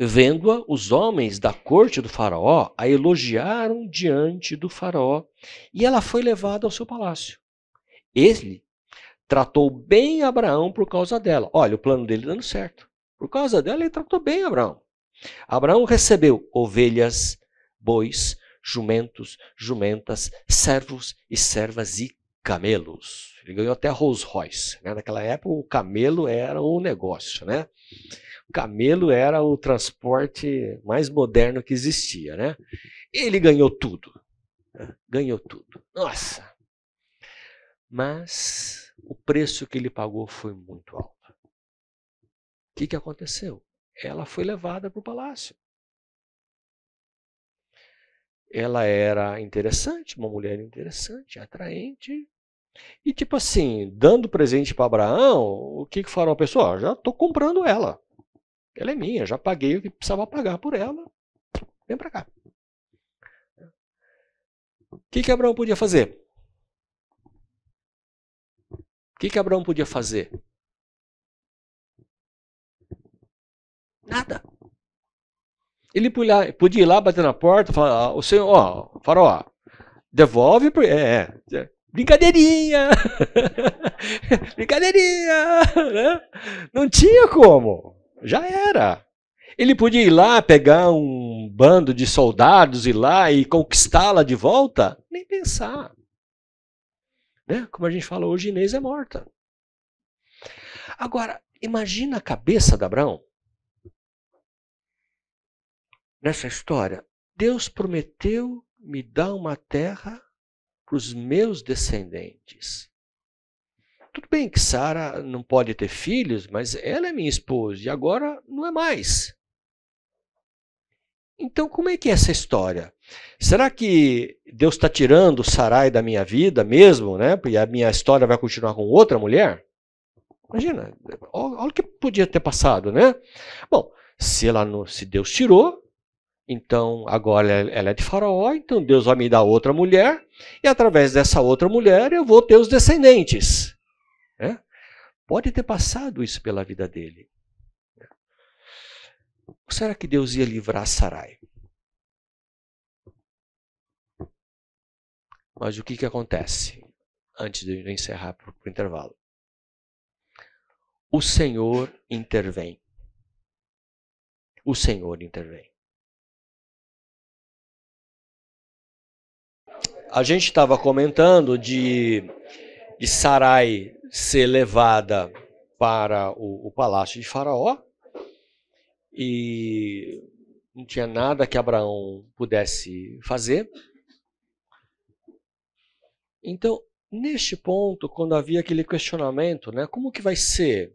Vendo-a, os homens da corte do Faraó a elogiaram diante do Faraó e ela foi levada ao seu palácio. Ele tratou bem Abraão por causa dela. Olha, o plano dele dando certo. Por causa dela, ele tratou bem Abraão. Abraão recebeu ovelhas, bois, jumentos, jumentas, servos e servas e camelos. Ele ganhou até Rolls Royce. Né? Naquela época, o camelo era o um negócio, né? camelo era o transporte mais moderno que existia, né? Ele ganhou tudo. Né? Ganhou tudo. Nossa! Mas o preço que ele pagou foi muito alto. O que, que aconteceu? Ela foi levada para o palácio. Ela era interessante, uma mulher interessante, atraente, e tipo assim, dando presente para Abraão, o que que fará a pessoa? já estou comprando ela. Ela é minha, já paguei o que precisava pagar por ela. Vem para cá. O que, que Abraão podia fazer? O que, que Abraão podia fazer? Nada. Ele podia ir lá bater na porta, falar, ah, o senhor, ó, farol, devolve, é, é, é brincadeirinha, brincadeirinha, né? não tinha como. Já era. Ele podia ir lá pegar um bando de soldados e lá e conquistá-la de volta? Nem pensar. Né? Como a gente fala hoje, Inês é morta. Agora, imagina a cabeça de Abraão. Nessa história, Deus prometeu me dar uma terra para os meus descendentes. Tudo bem que Sara não pode ter filhos, mas ela é minha esposa e agora não é mais. Então, como é que é essa história? Será que Deus está tirando Sarai da minha vida mesmo, né? E a minha história vai continuar com outra mulher? Imagina, olha o que podia ter passado, né? Bom, se ela não, se Deus tirou, então agora ela é de Faraó, então Deus vai me dar outra mulher e através dessa outra mulher eu vou ter os descendentes. É? Pode ter passado isso pela vida dele. Ou é. será que Deus ia livrar Sarai? Mas o que, que acontece? Antes de eu encerrar para o intervalo. O Senhor intervém. O Senhor intervém. A gente estava comentando de, de Sarai ser levada para o, o palácio de Faraó e não tinha nada que Abraão pudesse fazer. Então, neste ponto, quando havia aquele questionamento, né, como que vai ser?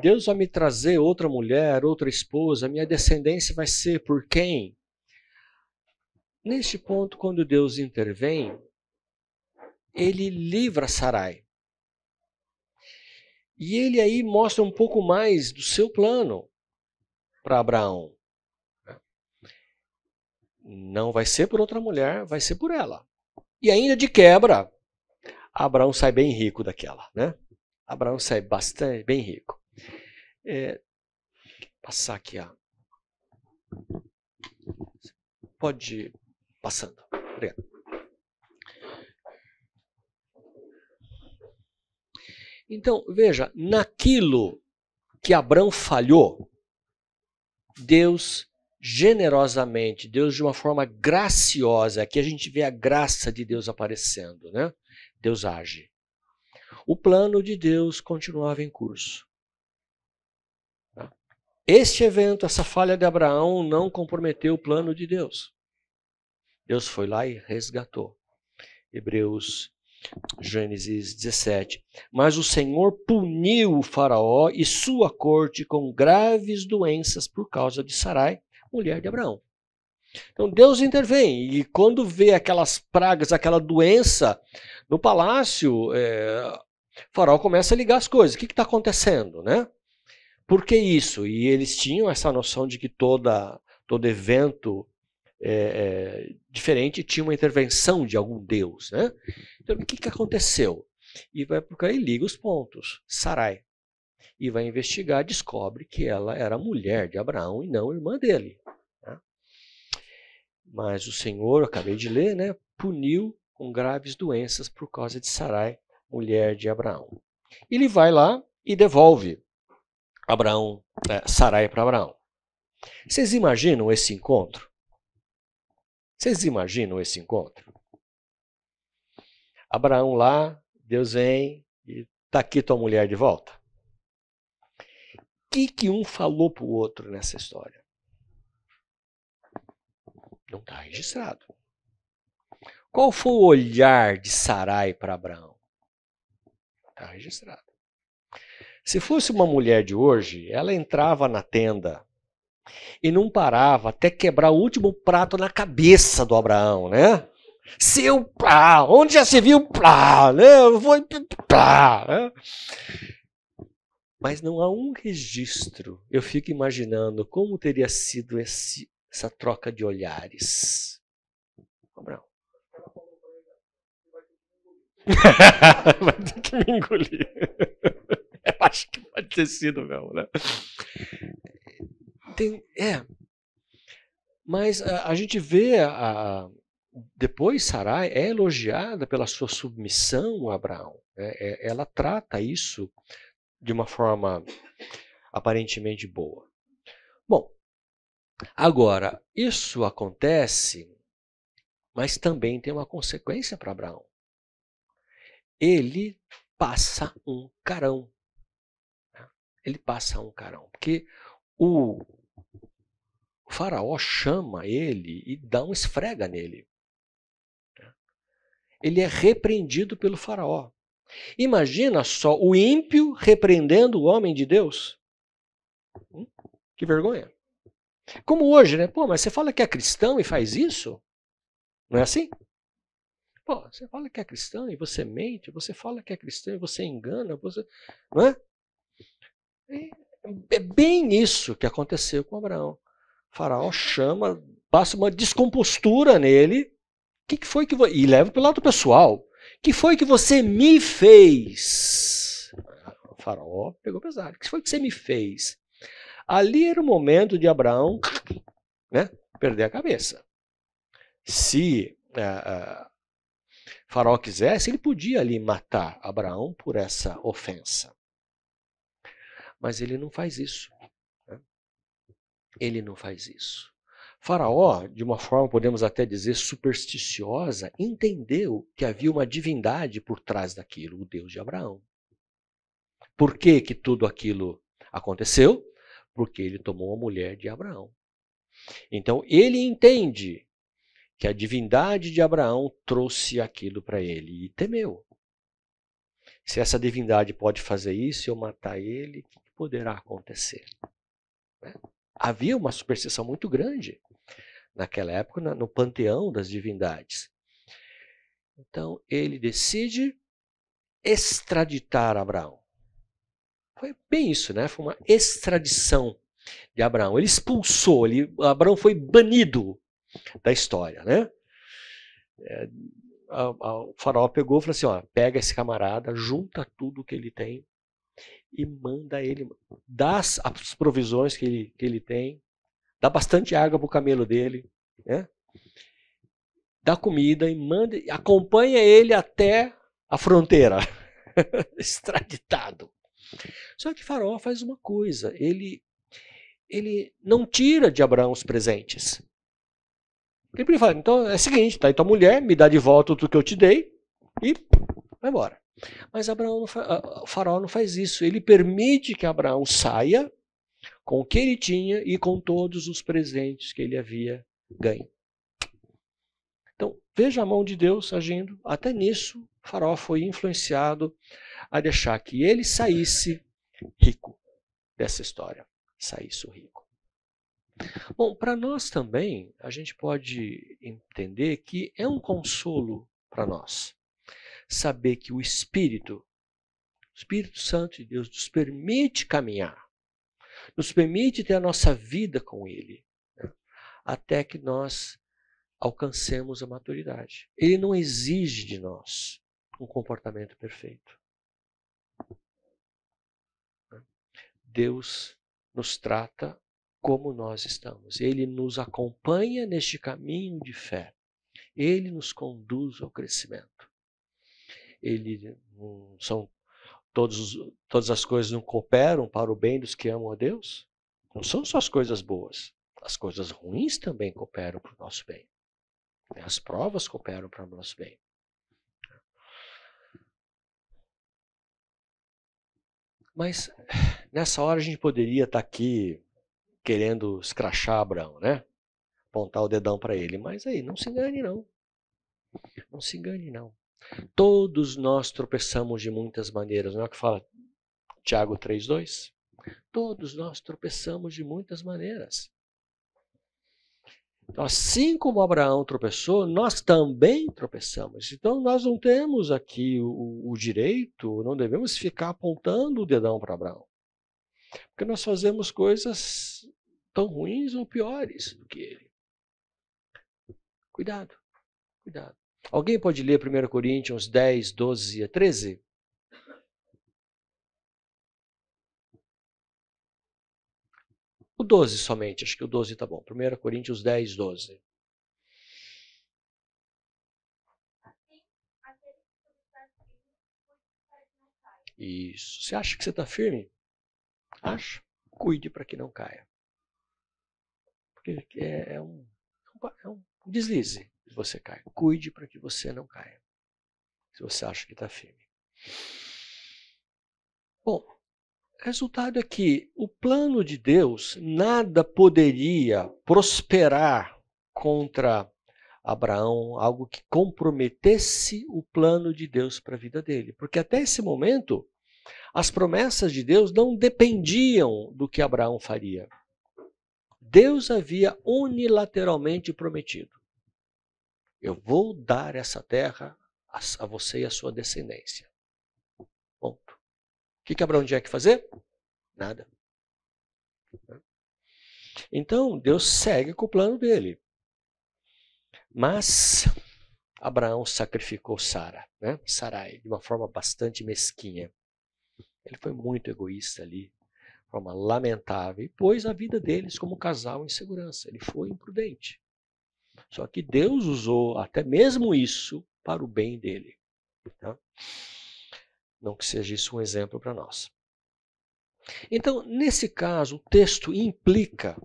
Deus vai me trazer outra mulher, outra esposa, minha descendência vai ser por quem? Neste ponto, quando Deus intervém, ele livra Sarai. E ele aí mostra um pouco mais do seu plano para Abraão. Né? Não vai ser por outra mulher, vai ser por ela. E ainda de quebra, Abraão sai bem rico daquela, né? Abraão sai bastante bem rico. É, passar aqui a. Pode ir passando. Obrigado. Então, veja, naquilo que Abraão falhou, Deus generosamente, Deus de uma forma graciosa, aqui a gente vê a graça de Deus aparecendo, né? Deus age. O plano de Deus continuava em curso. Tá? Este evento, essa falha de Abraão, não comprometeu o plano de Deus. Deus foi lá e resgatou. Hebreus Gênesis 17. Mas o Senhor puniu o Faraó e sua corte com graves doenças por causa de Sarai, mulher de Abraão. Então Deus intervém e quando vê aquelas pragas, aquela doença no palácio, é, Faraó começa a ligar as coisas. O que está acontecendo, né? Por que isso? E eles tinham essa noção de que toda, todo evento é, é, diferente, tinha uma intervenção de algum deus. Né? Então, o que, que aconteceu? E vai procurar e liga os pontos. Sarai. E vai investigar, descobre que ela era mulher de Abraão e não irmã dele. Né? Mas o Senhor, acabei de ler, né, puniu com graves doenças por causa de Sarai, mulher de Abraão. Ele vai lá e devolve Abraão, é, Sarai para Abraão. Vocês imaginam esse encontro? Vocês imaginam esse encontro? Abraão lá, Deus vem e está aqui tua mulher de volta. O que, que um falou para o outro nessa história? Não está registrado. Qual foi o olhar de Sarai para Abraão? Está registrado. Se fosse uma mulher de hoje, ela entrava na tenda e não parava até quebrar o último prato na cabeça do Abraão, né? Seu pá, onde já se viu pá, né? Foi vou pá, né? Mas não há um registro. Eu fico imaginando como teria sido esse, essa troca de olhares. Abraão. vai ter que me engolir. Eu acho que pode ter sido mesmo, né? Tem, é. Mas a, a gente vê a, a, depois Sarai é elogiada pela sua submissão a Abraão. É, é, ela trata isso de uma forma aparentemente boa. Bom, agora, isso acontece, mas também tem uma consequência para Abraão. Ele passa um carão. Né, ele passa um carão. Porque o, o faraó chama ele e dá um esfrega nele. Ele é repreendido pelo faraó. Imagina só o ímpio repreendendo o homem de Deus. Hum, que vergonha. Como hoje, né? Pô, mas você fala que é cristão e faz isso? Não é assim? Pô, você fala que é cristão e você mente, você fala que é cristão e você engana, você. Não é? É bem isso que aconteceu com Abraão. Faraó chama, passa uma descompostura nele. Que que foi que vo... e leva para o lado pessoal. Que foi que você me fez? O faraó pegou pesado. O Que foi que você me fez? Ali era o momento de Abraão, né, perder a cabeça. Se uh, uh, Faraó quisesse, ele podia ali matar Abraão por essa ofensa. Mas ele não faz isso ele não faz isso. Faraó, de uma forma podemos até dizer supersticiosa, entendeu que havia uma divindade por trás daquilo, o Deus de Abraão. Por que, que tudo aquilo aconteceu? Porque ele tomou a mulher de Abraão. Então ele entende que a divindade de Abraão trouxe aquilo para ele e temeu. Se essa divindade pode fazer isso, eu matar ele, o que poderá acontecer? Né? havia uma superstição muito grande naquela época na, no panteão das divindades. Então ele decide extraditar Abraão. Foi bem isso, né? Foi uma extradição de Abraão. Ele expulsou, ele, Abraão foi banido da história, né? É, a, a, o faraó pegou e falou assim: ó, pega esse camarada, junta tudo que ele tem e manda ele, dá as, as provisões que ele, que ele tem, dá bastante água para o camelo dele, né? dá comida e manda, acompanha ele até a fronteira, extraditado. Só que Faraó faz uma coisa, ele, ele não tira de Abraão os presentes. Ele fala, então é o seguinte, tá aí tua mulher, me dá de volta tudo que eu te dei e vai embora. Mas Abraão o ah, ah, faraó não faz isso. Ele permite que Abraão saia com o que ele tinha e com todos os presentes que ele havia ganho. Então, veja a mão de Deus agindo. Até nisso, Faraó foi influenciado a deixar que ele saísse rico dessa história. Saísse rico. Bom, para nós também, a gente pode entender que é um consolo para nós saber que o Espírito, o Espírito Santo de Deus, nos permite caminhar, nos permite ter a nossa vida com Ele, né? até que nós alcancemos a maturidade. Ele não exige de nós um comportamento perfeito. Né, Deus nos trata como nós estamos. Ele nos acompanha neste caminho de fé. Ele nos conduz ao crescimento ele são todos, todas as coisas não cooperam para o bem dos que amam a Deus? Não são só as coisas boas, as coisas ruins também cooperam para o nosso bem. Né? As provas cooperam para o nosso bem. Mas nessa hora a gente poderia estar tá aqui querendo escrachar Abraão, né? Apontar o dedão para ele. Mas aí, não se engane não. Não se engane não. Todos nós tropeçamos de muitas maneiras, não é o que fala Tiago 3,2? Todos nós tropeçamos de muitas maneiras. Então, assim como Abraão tropeçou, nós também tropeçamos. Então, nós não temos aqui o, o direito, não devemos ficar apontando o dedão para Abraão. Porque nós fazemos coisas tão ruins ou piores do que ele. Cuidado, cuidado. Alguém pode ler 1 Coríntios 10, 12 a 13? O 12 somente, acho que o 12 está bom. 1 Coríntios 10, 12. Isso. Você acha que você está firme? Acho. Cuide para que não caia. Porque é, é, é um, é um deslize que você caia. Cuide para que você não caia. Se você acha que está firme. Bom, resultado é que o plano de Deus nada poderia prosperar contra Abraão, algo que comprometesse o plano de Deus para a vida dele. Porque até esse momento, as promessas de Deus não dependiam do que Abraão faria. Deus havia unilateralmente prometido. Eu vou dar essa terra a, a você e a sua descendência. Ponto. O que, que Abraão tinha que fazer? Nada. Então, Deus segue com o plano dele. Mas Abraão sacrificou Sara, né? Sarai, de uma forma bastante mesquinha. Ele foi muito egoísta ali, de forma lamentável, e pôs a vida deles como casal em segurança. Ele foi imprudente. Só que Deus usou até mesmo isso para o bem dele. Tá? Não que seja isso um exemplo para nós. Então, nesse caso, o texto implica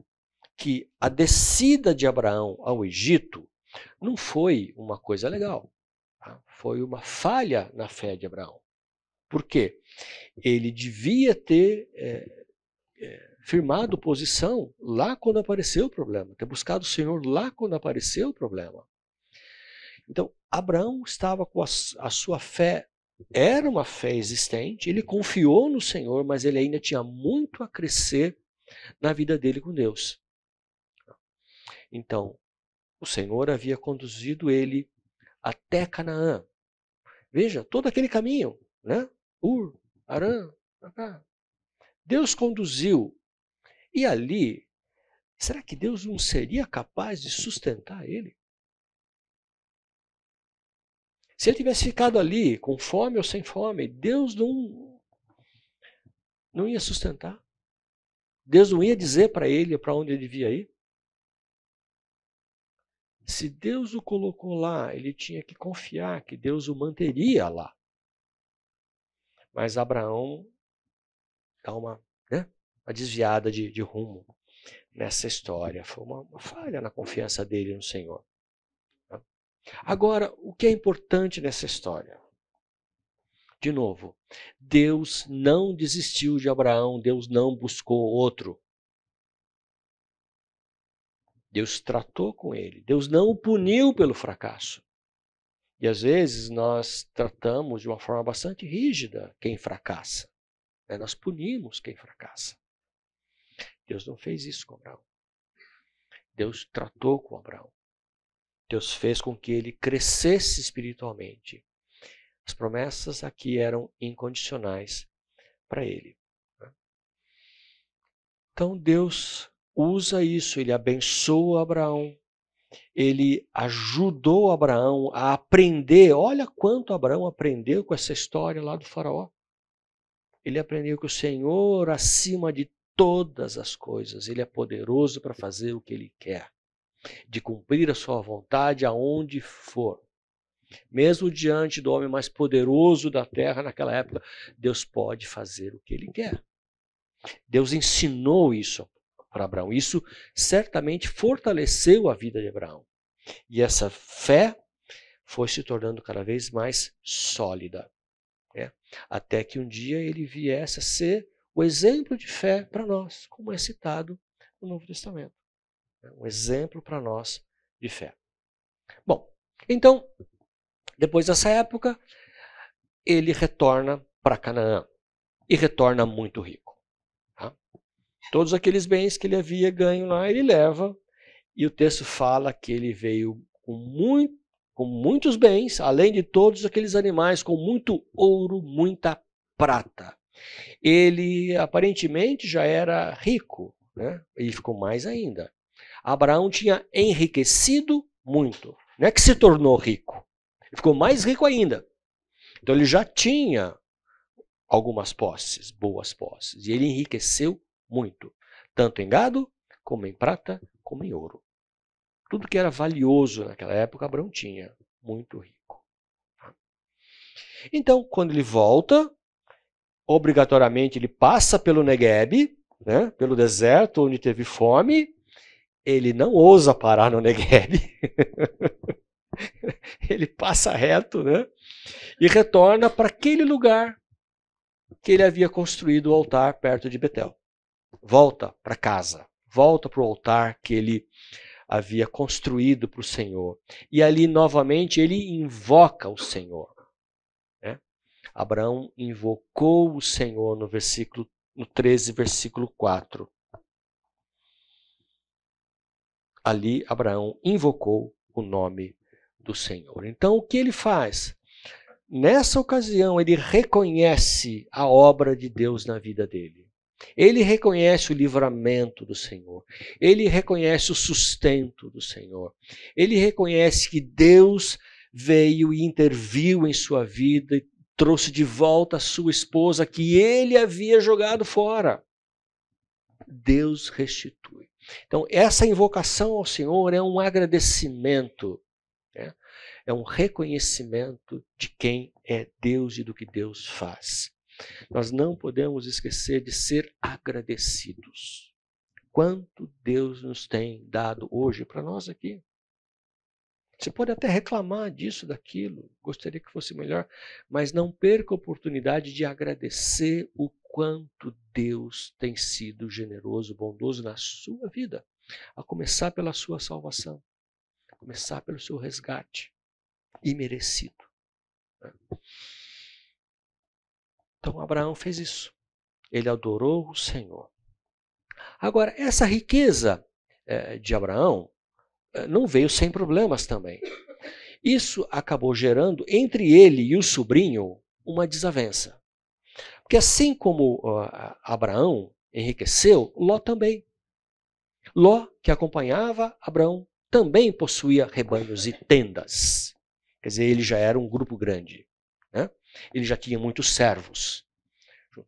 que a descida de Abraão ao Egito não foi uma coisa legal. Tá? Foi uma falha na fé de Abraão. Por quê? Ele devia ter é, é, firmado posição lá quando apareceu o problema, ter buscado o Senhor lá quando apareceu o problema. Então, Abraão estava com a, a sua fé, era uma fé existente, ele confiou no Senhor, mas ele ainda tinha muito a crescer na vida dele com Deus. Então, o Senhor havia conduzido ele até Canaã. Veja, todo aquele caminho, né? Ur, Arã, Deus conduziu e ali, será que Deus não seria capaz de sustentar ele? Se ele tivesse ficado ali, com fome ou sem fome, Deus não, não ia sustentar. Deus não ia dizer para ele para onde ele devia ir. Se Deus o colocou lá, ele tinha que confiar que Deus o manteria lá. Mas Abraão, calma, uma desviada de, de rumo nessa história. Foi uma, uma, falha na confiança dele no Senhor. Tá? Agora, o que é importante nessa história? De novo, Deus não desistiu de Abraão, Deus não buscou outro. Deus tratou com ele, Deus não o puniu pelo fracasso. E às vezes nós tratamos de uma forma bastante rígida quem fracassa. Né? Nós punimos quem fracassa. Deus não fez isso com Abraão. Deus tratou com Abraão. Deus fez com que ele crescesse espiritualmente. As promessas aqui eram incondicionais para ele. Né? Então Deus usa isso, ele abençoa Abraão, ele ajudou Abraão a aprender. Olha quanto Abraão aprendeu com essa história lá do Faraó. Ele aprendeu que o Senhor, acima de todas as coisas. Ele é poderoso para fazer o que ele quer, de cumprir a sua vontade aonde for. Mesmo diante do homem mais poderoso da terra naquela época, Deus pode fazer o que ele quer. Deus ensinou isso para Abraão. Isso certamente fortaleceu a vida de Abraão. E essa fé foi se tornando cada vez mais sólida. Né? Até que um dia ele viesse a ser o exemplo de fé para nós, como é citado no Novo Testamento. Né? Um exemplo para nós de fé. Bom, então, depois dessa época, ele retorna para Canaã e retorna muito rico. Tá? Todos aqueles bens que ele havia ganho lá, ele leva, e o texto fala que ele veio com muito com muitos bens, além de todos aqueles animais, com muito ouro, muita prata. Ele aparentemente já era rico, né? ele ficou mais ainda. Abraão tinha enriquecido muito, não é que se tornou rico, ele ficou mais rico ainda. Então ele já tinha algumas posses, boas posses, e ele enriqueceu muito, tanto em gado, como em prata, como em ouro. Tudo que era valioso naquela época, Abraão tinha, muito rico. Tá? Então, quando ele volta, obrigatoriamente ele passa pelo Negueb, né, pelo deserto onde teve fome, ele não ousa parar no Negueb. ele passa reto, né? E retorna para aquele lugar que ele havia construído o altar perto de Betel. Volta para casa, volta para o altar que ele havia construído para o Senhor. E ali novamente ele invoca o Senhor. Abraão invocou o Senhor no versículo no 13, versículo 4. Ali Abraão invocou o nome do Senhor. Então o que ele faz? Nessa ocasião ele reconhece a obra de Deus na vida dele. Ele reconhece o livramento do Senhor. Ele reconhece o sustento do Senhor. Ele reconhece que Deus veio e interviu em sua vida trouxe de volta a sua esposa que ele havia jogado fora. Deus restitui. Então, essa invocação ao Senhor é um agradecimento, né? é um reconhecimento de quem é Deus e do que Deus faz. Nós não podemos esquecer de ser agradecidos. Quanto Deus nos tem dado hoje para nós aqui. Você pode até reclamar disso, daquilo, gostaria que fosse melhor, mas não perca a oportunidade de agradecer o quanto Deus tem sido generoso, bondoso na sua vida, a começar pela sua salvação, a começar pelo seu resgate imerecido. Né? Então Abraão fez isso. Ele adorou o Senhor. Agora, essa riqueza eh, de Abraão eh, não veio sem problemas também. Isso acabou gerando entre ele e o sobrinho uma desavença. Porque assim como uh, Abraão enriqueceu, Ló também. Ló, que acompanhava Abraão, também possuía rebanhos e tendas. Quer dizer, ele já era um grupo grande. Né? Ele já tinha muitos servos.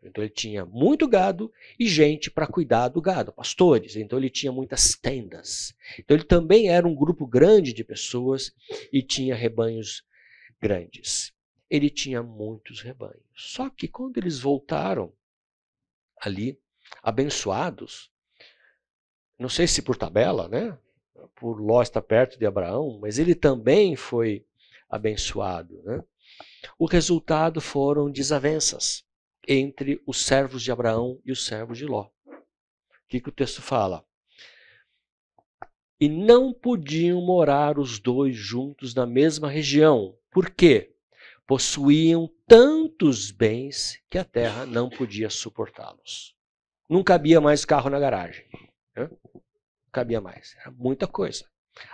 Então ele tinha muito gado e gente para cuidar do gado, pastores. Então ele tinha muitas tendas. Então ele também era um grupo grande de pessoas e tinha rebanhos grandes. Ele tinha muitos rebanhos. Só que quando eles voltaram ali, abençoados, não sei se por tabela, né? Por Ló estar perto de Abraão, mas ele também foi abençoado, né? O resultado foram desavenças entre os servos de Abraão e os servos de Ló. O que, que o texto fala? E não podiam morar os dois juntos na mesma região. Por quê? Possuíam tantos bens que a terra não podia suportá-los. Não cabia mais carro na garagem. Né? Não cabia mais. Era muita coisa.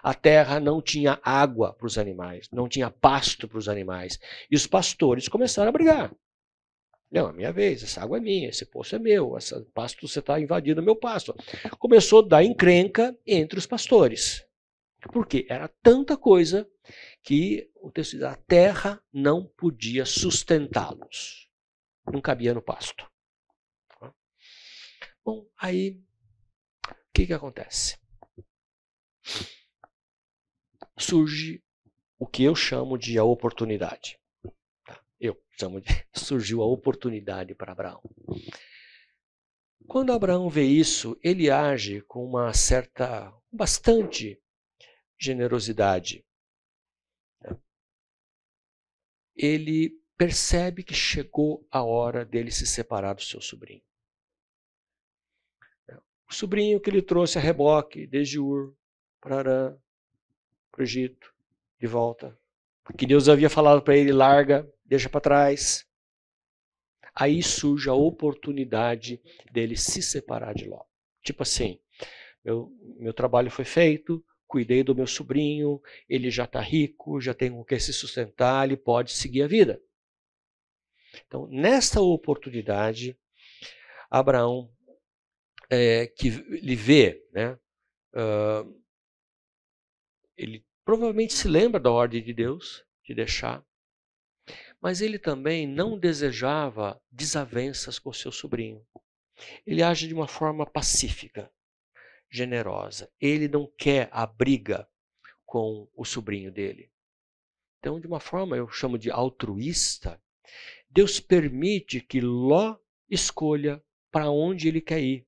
A terra não tinha água para os animais, não tinha pasto para os animais. E os pastores começaram a brigar. Não, é minha vez, essa água é minha, esse poço é meu, esse pasto você está invadindo meu pasto. Começou a dar encrenca entre os pastores. Por quê? Era tanta coisa que o texto diz, a terra não podia sustentá-los. Não cabia no pasto. Bom, aí o que, que acontece? Surge o que eu chamo de a oportunidade chama de, surgiu a oportunidade para Abraão. Quando Abraão vê isso, ele age com uma certa, bastante generosidade. Ele percebe que chegou a hora dele se separar do seu sobrinho. O sobrinho que ele trouxe a reboque desde Ur para Arã, para o Egito, de volta. Que Deus havia falado para ele: larga, deixa para trás. Aí surge a oportunidade dele se separar de Ló. Tipo assim, meu, meu trabalho foi feito, cuidei do meu sobrinho, ele já está rico, já tem com que se sustentar, ele pode seguir a vida. Então, nesta oportunidade, Abraão, é, que ele vê, né, uh, ele provavelmente se lembra da ordem de Deus de deixar mas ele também não desejava desavenças com seu sobrinho. Ele age de uma forma pacífica, generosa. Ele não quer a briga com o sobrinho dele. Então, de uma forma eu chamo de altruísta, Deus permite que Ló escolha para onde ele quer ir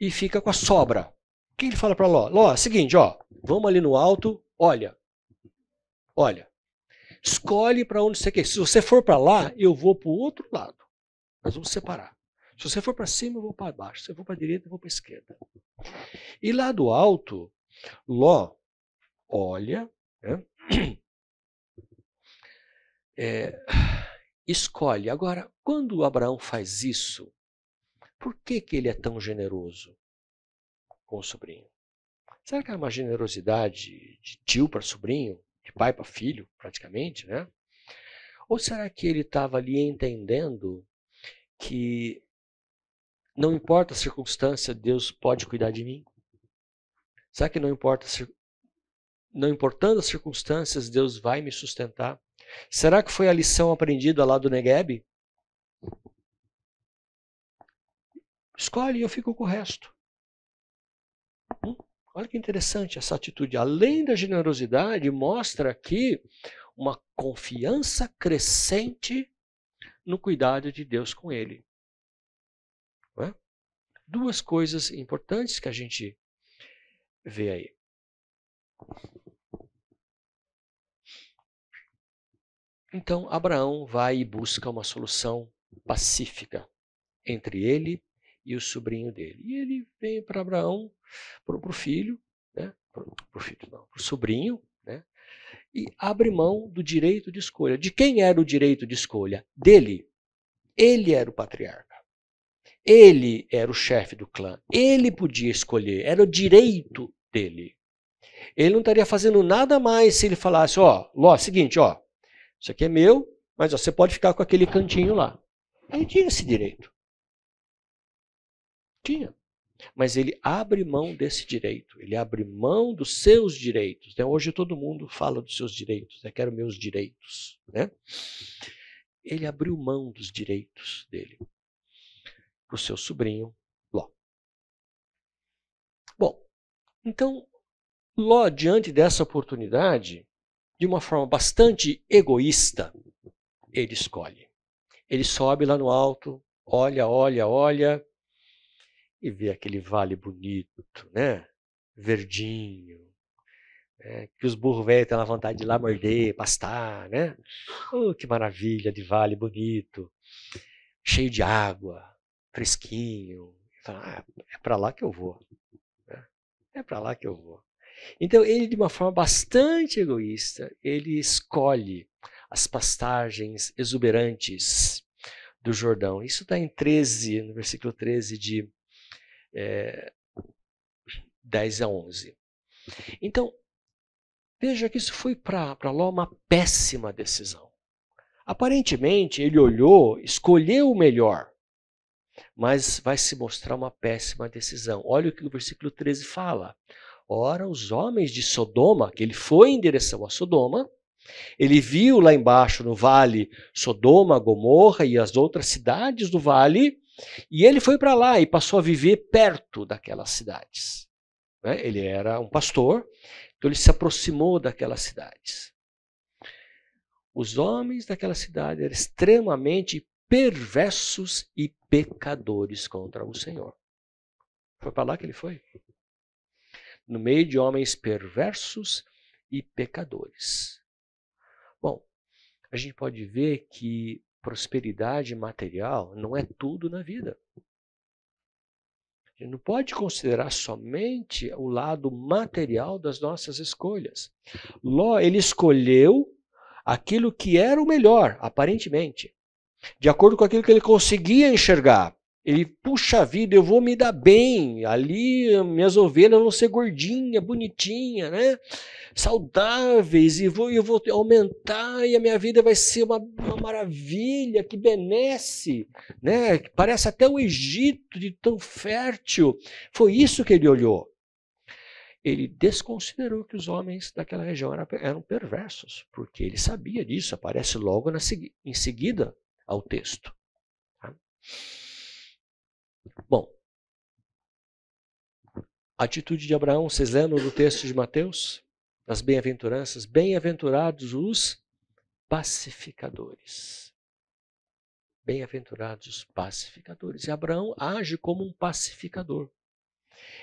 e fica com a sobra. O que ele fala para Ló? Ló, é seguinte, ó, vamos ali no alto, olha, olha, Escolhe para onde você quer. Se você for para lá, é. eu vou para o outro lado. Nós vamos separar. Se você for para cima, eu vou para baixo. Se eu for para a direita, eu vou para a esquerda. E lá do alto, Ló olha, né? é, escolhe. Agora, quando Abraão faz isso, por que, que ele é tão generoso com o sobrinho? Será que é uma generosidade de tio para sobrinho? de pai para filho, praticamente, né? Ou será que ele estava ali entendendo que não importa a circunstância, Deus pode cuidar de mim? Será que não importa não importando as circunstâncias, Deus vai me sustentar? Será que foi a lição aprendida lá do Negueb? Escolhe e eu fico com o resto. Olha que interessante essa atitude. Além da generosidade, mostra aqui uma confiança crescente no cuidado de Deus com ele. É? Duas coisas importantes que a gente vê aí. Então Abraão vai e busca uma solução pacífica entre ele e o sobrinho dele. E ele vem para Abraão para o filho, né? para o filho não, para o sobrinho, né? e abre mão do direito de escolha. De quem era o direito de escolha? Dele. Ele era o patriarca. Ele era o chefe do clã. Ele podia escolher. Era o direito dele. Ele não estaria fazendo nada mais se ele falasse: ó, Ló, é seguinte, ó, isso aqui é meu, mas ó, você pode ficar com aquele cantinho lá. Ele tinha esse direito. Tinha. Mas ele abre mão desse direito, ele abre mão dos seus direitos. Né? Hoje todo mundo fala dos seus direitos, né? quero meus direitos. Né? Ele abriu mão dos direitos dele para o seu sobrinho Ló. Bom, então Ló, diante dessa oportunidade, de uma forma bastante egoísta, ele escolhe. Ele sobe lá no alto, olha, olha, olha, e ver aquele vale bonito, né? Verdinho, eh, que os burros velhos têm a vontade de ir lá morder, pastar, né? Oh, que maravilha de vale bonito, cheio de água, fresquinho. Fala, ah, é para lá que eu vou. Né, é para lá que eu vou. Então ele, de uma forma bastante egoísta, ele escolhe as pastagens exuberantes do Jordão. Isso está em 13, no versículo 13 de é, eh, 10 a 11. Então, veja que isso foi para Ló uma péssima decisão. Aparentemente, ele olhou, escolheu o melhor, mas vai se mostrar uma péssima decisão. Olha o que o versículo 13 fala. Ora, os homens de Sodoma, que ele foi em direção a Sodoma, ele viu lá embaixo no vale Sodoma, Gomorra e as outras cidades do vale, e ele foi para lá e passou a viver perto daquelas cidades. Né? Ele era um pastor, então ele se aproximou daquelas cidades. Os homens daquela cidade eram extremamente perversos e pecadores contra o Senhor. Foi para lá que ele foi. No meio de homens perversos e pecadores. Bom, a gente pode ver que prosperidade material não é tudo na vida. A gente não pode considerar somente o lado material das nossas escolhas. Ló, ele escolheu aquilo que era o melhor, aparentemente, de acordo com aquilo que ele conseguia enxergar. Ele, puxa vida, eu vou me dar bem. Ali minhas ovelhas vão ser gordinha, bonitinha, né? Saudáveis e vou, eu vou aumentar e a minha vida vai ser uma, uma maravilha, que benesse, né? Parece até o Egito de tão fértil. Foi isso que ele olhou. Ele desconsiderou que os homens daquela região eram, eram perversos, porque ele sabia disso. Aparece logo na, em seguida ao texto. Tá? Bom, a atitude de Abraão, vocês lembram do texto de Mateus? Das bem-aventuranças? Bem-aventurados os pacificadores. Bem-aventurados os pacificadores. E Abraão age como um pacificador.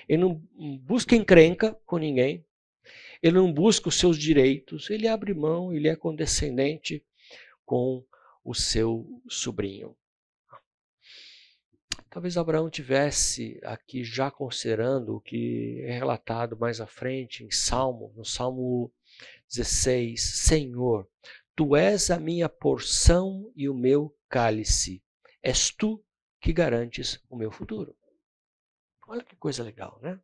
Ele não busca encrenca com ninguém, ele não busca os seus direitos, ele abre mão, ele é condescendente com o seu sobrinho. Talvez Abraão tivesse aqui já considerando o que é relatado mais à frente em Salmo, no Salmo 16: Senhor, tu és a minha porção e o meu cálice, és tu que garantes o meu futuro. Olha que coisa legal, né?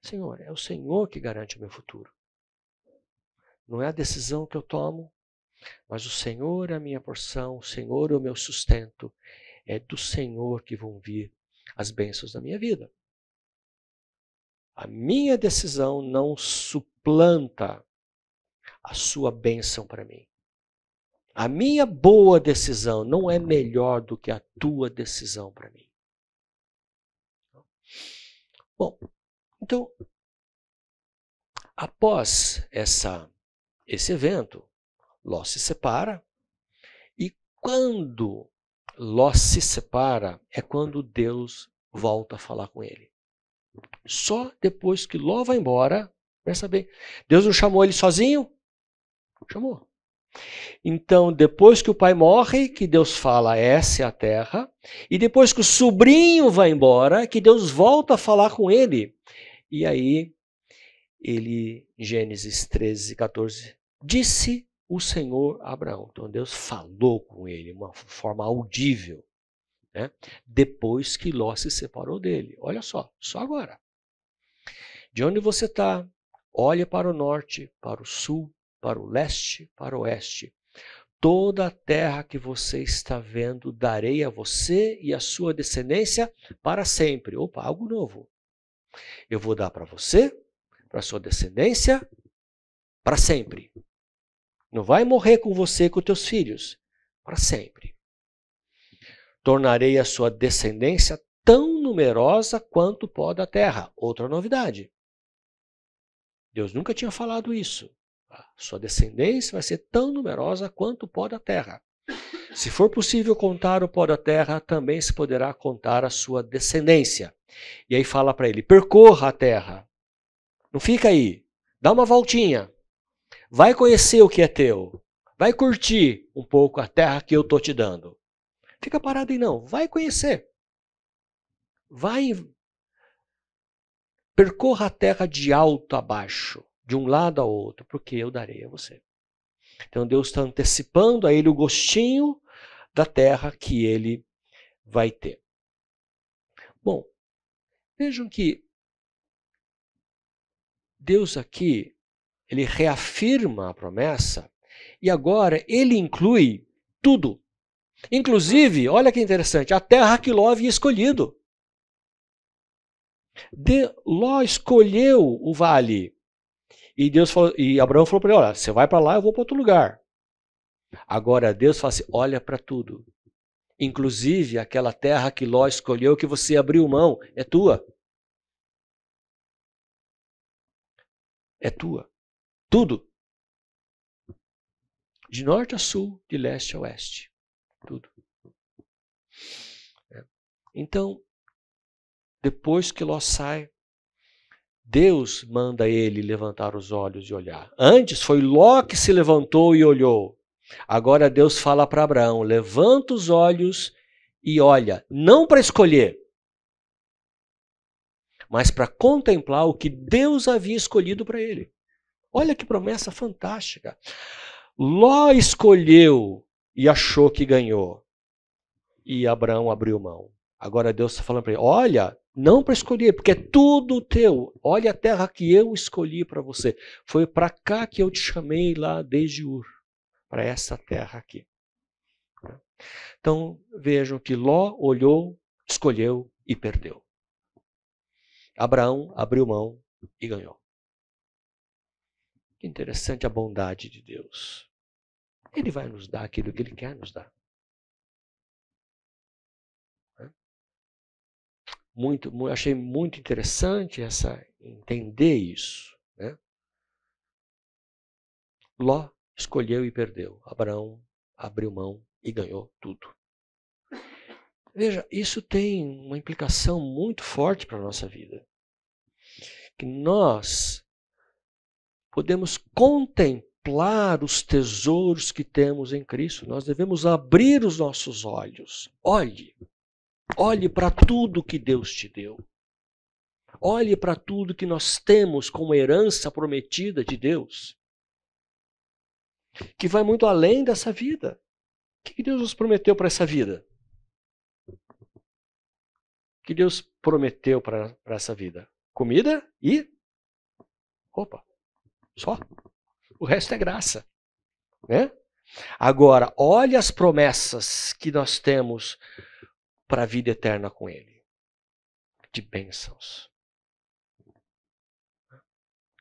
Senhor, é o Senhor que garante o meu futuro. Não é a decisão que eu tomo, mas o Senhor é a minha porção, o Senhor é o meu sustento, é do Senhor que vão vir as bênçãos da minha vida. A minha decisão não suplanta a sua bênção para mim. A minha boa decisão não é melhor do que a tua decisão para mim. Bom, então, após essa, esse evento, Ló se separa, e quando Ló se separa é quando Deus volta a falar com ele. Só depois que Ló vai embora, pensa bem, Deus não chamou ele sozinho? Chamou. Então, depois que o pai morre, que Deus fala, essa é a terra. E depois que o sobrinho vai embora, que Deus volta a falar com ele. E aí, ele, Gênesis 13, 14, disse o Senhor Abraão. Então Deus falou com ele de uma forma audível, né? depois que Ló se separou dele. Olha só, só agora. De onde você está, olha para o norte, para o sul, para o leste, para o oeste. Toda a terra que você está vendo darei a você e à sua descendência para sempre. Opa, algo novo. Eu vou dar para você, para sua descendência, para sempre não vai morrer com você e com teus filhos para sempre. Tornarei a sua descendência tão numerosa quanto o pó da terra. Outra novidade. Deus nunca tinha falado isso. A sua descendência vai ser tão numerosa quanto o pó da terra. Se for possível contar o pó da terra, também se poderá contar a sua descendência. E aí fala para ele: percorra a terra. Não fica aí. Dá uma voltinha. Vai conhecer o que é teu. Vai curtir um pouco a terra que eu estou te dando. Fica parado aí não. Vai conhecer. Vai. Percorra a terra de alto a baixo, de um lado ao outro, porque eu darei a você. Então Deus está antecipando a ele o gostinho da terra que ele vai ter. Bom, vejam que Deus aqui ele reafirma a promessa e agora ele inclui tudo. Inclusive, olha que interessante, a terra que Ló havia escolhido. De, Ló escolheu o vale. E Deus falou, e Abraão falou para ele: olha, você vai para lá, eu vou para outro lugar. Agora Deus fala assim: olha para tudo. Inclusive aquela terra que Ló escolheu, que você abriu mão, é tua. É tua. Tudo. De norte a sul, de leste a oeste. Tudo. É. Então, depois que Ló sai, Deus manda ele levantar os olhos e olhar. Antes foi Ló que se levantou e olhou. Agora Deus fala para Abraão: levanta os olhos e olha, não para escolher, mas para contemplar o que Deus havia escolhido para ele. Olha que promessa fantástica. Ló escolheu e achou que ganhou. E Abraão abriu mão. Agora Deus está falando para ele: olha, não para escolher, porque é tudo teu. Olha a terra que eu escolhi para você. Foi para cá que eu te chamei lá desde Ur, para essa terra aqui. Então vejam que Ló olhou, escolheu e perdeu. Abraão abriu mão e ganhou. Que interessante a bondade de Deus. Ele vai nos dar aquilo que ele quer nos dar. Né? Muito, achei muito interessante essa entender isso. Né? Ló escolheu e perdeu. Abraão abriu mão e ganhou tudo. Veja, isso tem uma implicação muito forte para a nossa vida. Que nós podemos contemplar os tesouros que temos em Cristo. Nós devemos abrir os nossos olhos. Olhe, olhe para tudo que Deus te deu. Olhe para tudo que nós temos como herança prometida de Deus, que vai muito além dessa vida. O que Deus nos prometeu para essa vida? O que Deus prometeu para essa vida? Comida e Opa! Só. O resto é graça. Né? Agora, olhe as promessas que nós temos para a vida eterna com Ele de bênçãos.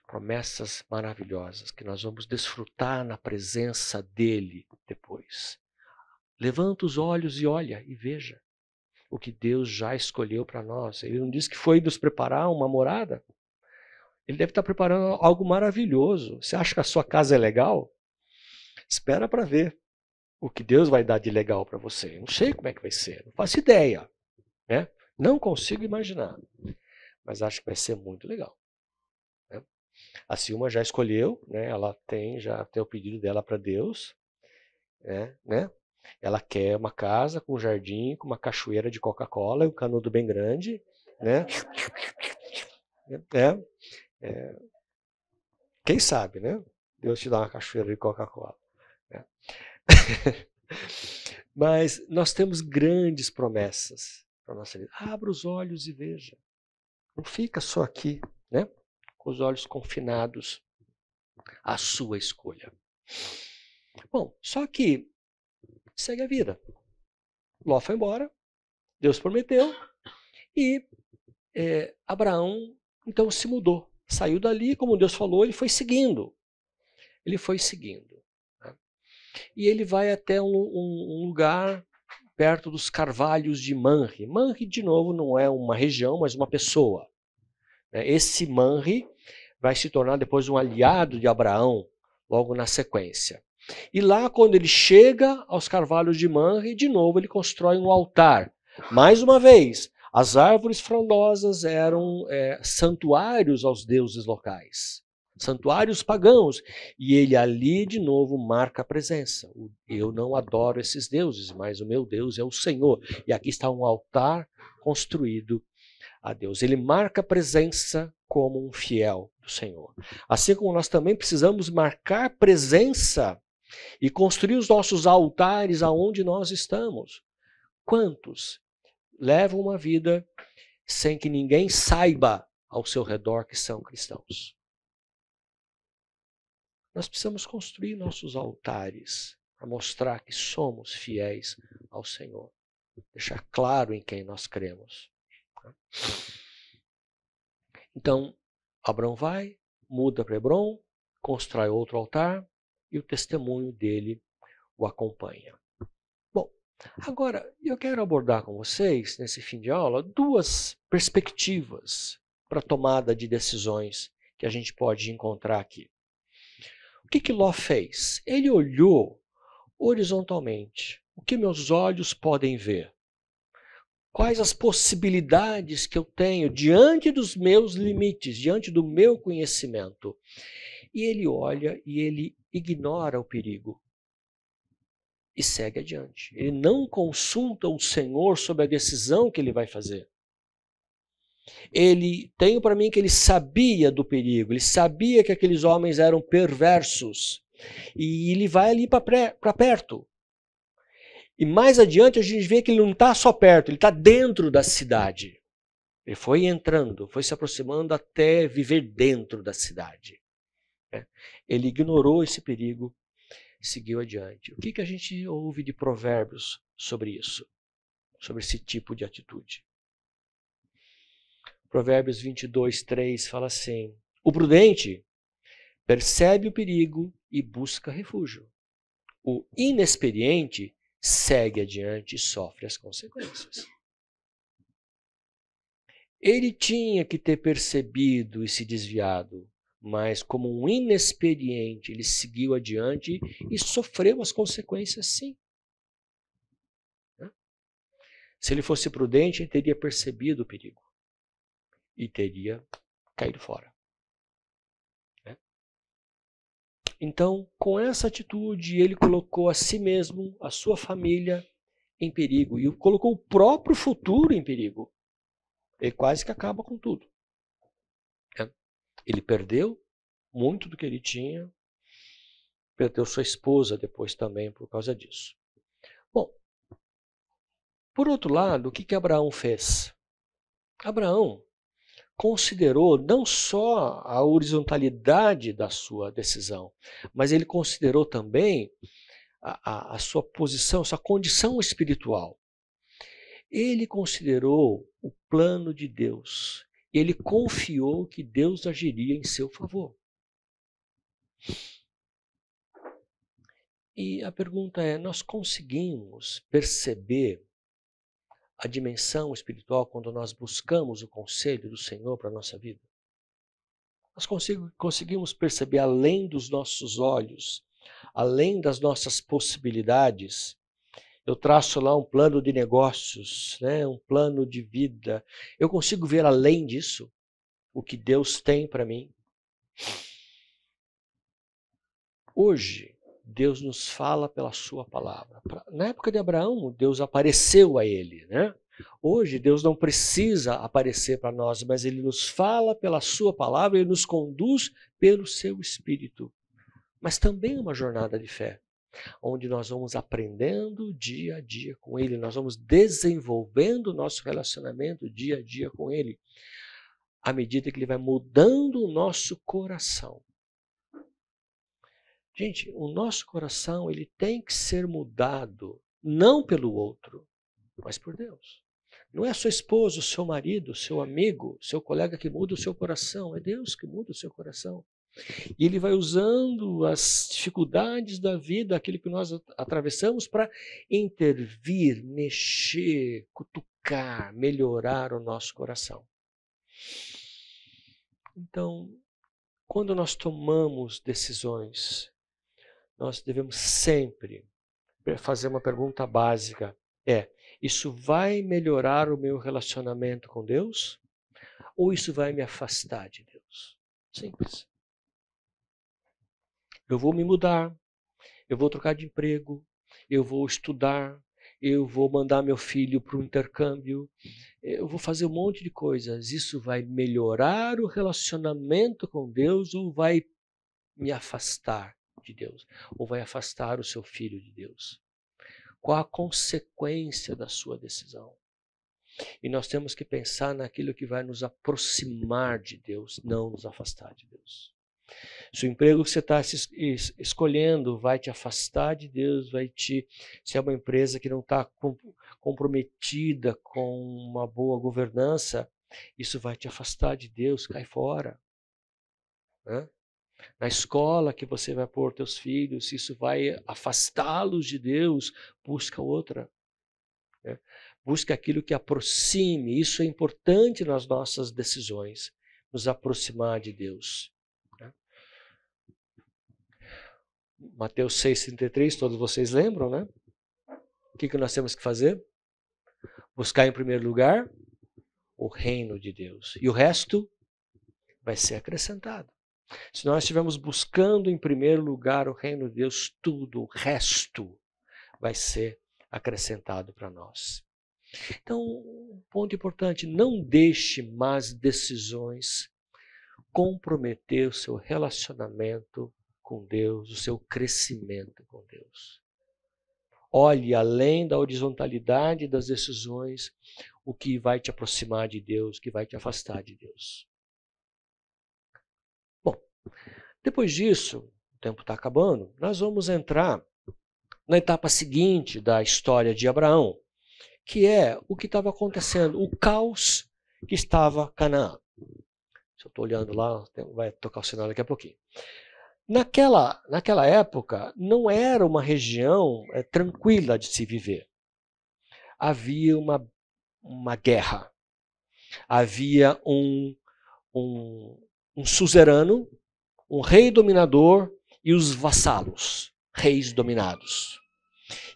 Promessas maravilhosas que nós vamos desfrutar na presença dEle depois. Levanta os olhos e olha e veja o que Deus já escolheu para nós. Ele não disse que foi nos preparar uma morada? Ele deve estar tá preparando algo maravilhoso. Você acha que a sua casa é legal? Espera para ver o que Deus vai dar de legal para você. Não sei como é que vai ser, não faço ideia, né? Não consigo imaginar, mas acho que vai ser muito legal. Né? A Silma já escolheu, né? Ela tem já tem o pedido dela para Deus, né? né? Ela quer uma casa com um jardim, com uma cachoeira de Coca-Cola e um canudo bem grande, né? É, é, quem sabe, né? Deus te dá uma cachoeira de Coca-Cola. Né? Mas nós temos grandes promessas para nossa vida. Abra os olhos e veja. Não fica só aqui, né? Com os olhos confinados à sua escolha. Bom, só que segue a vida. Ló foi embora, Deus prometeu, e é, Abraão então se mudou saiu dali, como Deus falou, ele foi seguindo. Ele foi seguindo. Né? E ele vai até um, um, lugar perto dos carvalhos de Manri. Manri, de novo, não é uma região, mas uma pessoa. Né? Esse Manri vai se tornar depois um aliado de Abraão, logo na sequência. E lá, quando ele chega aos carvalhos de Manri de novo ele constrói um altar. Mais uma vez, as árvores frondosas eram é, santuários aos deuses locais, santuários pagãos. E ele ali, de novo, marca a presença. Eu não adoro esses deuses, mas o meu Deus é o Senhor. E aqui está um altar construído a Deus. Ele marca a presença como um fiel do Senhor. Assim como nós também precisamos marcar presença e construir os nossos altares aonde nós estamos. Quantos levam uma vida sem que ninguém saiba ao seu redor que são cristãos. Nós precisamos construir nossos altares para mostrar que somos fiéis ao Senhor, deixar claro em quem nós cremos. Então, Abraão vai, muda para Hebron, constrói outro altar e o testemunho dele o acompanha. Agora, eu quero abordar com vocês, nesse fim de aula, duas perspectivas para tomada de decisões que a gente pode encontrar aqui. O que, que Ló fez? Ele olhou horizontalmente. O que meus olhos podem ver? Quais as possibilidades que eu tenho diante dos meus limites, diante do meu conhecimento? E ele olha e ele ignora o perigo e segue adiante. Ele não consulta o Senhor sobre a decisão que ele vai fazer. Ele tenho para mim que ele sabia do perigo, ele sabia que aqueles homens eram perversos e ele vai ali para perto. E mais adiante a gente vê que ele não está só perto, ele está dentro da cidade. Ele foi entrando, foi se aproximando até viver dentro da cidade. Né. Ele ignorou esse perigo e seguiu adiante. O que, que a gente ouve de provérbios sobre isso? Sobre esse tipo de atitude? Provérbios 22, 3 fala assim: O prudente percebe o perigo e busca refúgio. O inexperiente segue adiante e sofre as consequências. Ele tinha que ter percebido e se desviado, mas como um inexperiente, ele seguiu adiante e sofreu as consequências, sim. Né? Se ele fosse prudente, ele teria percebido o perigo e teria caído fora. Né? Então, com essa atitude, ele colocou a si mesmo, a sua família em perigo e colocou o próprio futuro em perigo. Ele quase que acaba com tudo. Ele perdeu muito do que ele tinha, perdeu sua esposa depois também por causa disso. Bom, por outro lado, o que, que Abraão fez? Abraão considerou não só a horizontalidade da sua decisão, mas ele considerou também a, a, a sua posição, sua condição espiritual. Ele considerou o plano de Deus ele confiou que Deus agiria em seu favor. E a pergunta é: nós conseguimos perceber a dimensão espiritual quando nós buscamos o conselho do Senhor para a nossa vida? Nós conseguimos perceber além dos nossos olhos, além das nossas possibilidades, eu traço lá um plano de negócios, né? um plano de vida. Eu consigo ver além disso o que Deus tem para mim. Hoje, Deus nos fala pela sua palavra. Na época de Abraão, Deus apareceu a ele. Né? Hoje, Deus não precisa aparecer para nós, mas ele nos fala pela sua palavra, e nos conduz pelo seu espírito. Mas também é uma jornada de fé onde nós vamos aprendendo dia a dia com Ele, nós vamos desenvolvendo o nosso relacionamento dia a dia com Ele, à medida que Ele vai mudando o nosso coração. Gente, o nosso coração ele tem que ser mudado não pelo outro, mas por Deus. Não é sua esposa, seu marido, seu amigo, seu colega que muda o seu coração, é Deus que muda o seu coração. E ele vai usando as dificuldades da vida, aquilo que nós atravessamos, para intervir, mexer, cutucar, melhorar o nosso coração. Então, quando nós tomamos decisões, nós devemos sempre fazer uma pergunta básica: é isso vai melhorar o meu relacionamento com Deus ou isso vai me afastar de Deus? Simples. Eu vou me mudar, eu vou trocar de emprego, eu vou estudar, eu vou mandar meu filho para o intercâmbio, eu vou fazer um monte de coisas. Isso vai melhorar o relacionamento com Deus ou vai me afastar de Deus? Ou vai afastar o seu filho de Deus? Qual a consequência da sua decisão? E nós temos que pensar naquilo que vai nos aproximar de Deus, não nos afastar de Deus. Se o emprego que você está escolhendo vai te afastar de Deus, vai te. Se é uma empresa que não está comprometida com uma boa governança, isso vai te afastar de Deus, cai fora. Né? Na escola que você vai pôr teus filhos, isso vai afastá-los de Deus, busca outra. Né? Busca aquilo que aproxime. Isso é importante nas nossas decisões, nos aproximar de Deus. Mateus 6,33, todos vocês lembram, né? O que, que nós temos que fazer? Buscar em primeiro lugar o reino de Deus. E o resto vai ser acrescentado. Se nós estivermos buscando em primeiro lugar o reino de Deus, tudo, o resto, vai ser acrescentado para nós. Então, um ponto importante: não deixe más decisões comprometer o seu relacionamento com Deus, o seu crescimento com Deus. Olhe além da horizontalidade das decisões, o que vai te aproximar de Deus, o que vai te afastar de Deus. Bom, depois disso, o tempo está acabando, nós vamos entrar na etapa seguinte da história de Abraão, que é o que estava acontecendo, o caos que estava Canaã. Se eu estou olhando lá, vai tocar o sinal daqui a pouquinho. Naquela, naquela época, não era uma região é, tranquila de se viver. Havia uma, uma guerra, havia um, um, um suzerano, um rei dominador e os vassalos, reis dominados.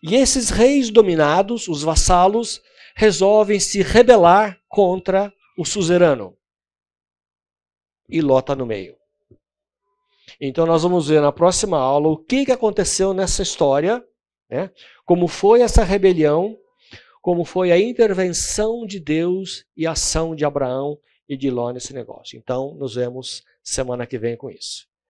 E esses reis dominados, os vassalos, resolvem se rebelar contra o suzerano. E Ló está no meio. Então nós vamos ver na próxima aula o que, que aconteceu nessa história, né? como foi essa rebelião, como foi a intervenção de Deus e a ação de Abraão e de Ló nesse negócio. Então nos vemos semana que vem com isso.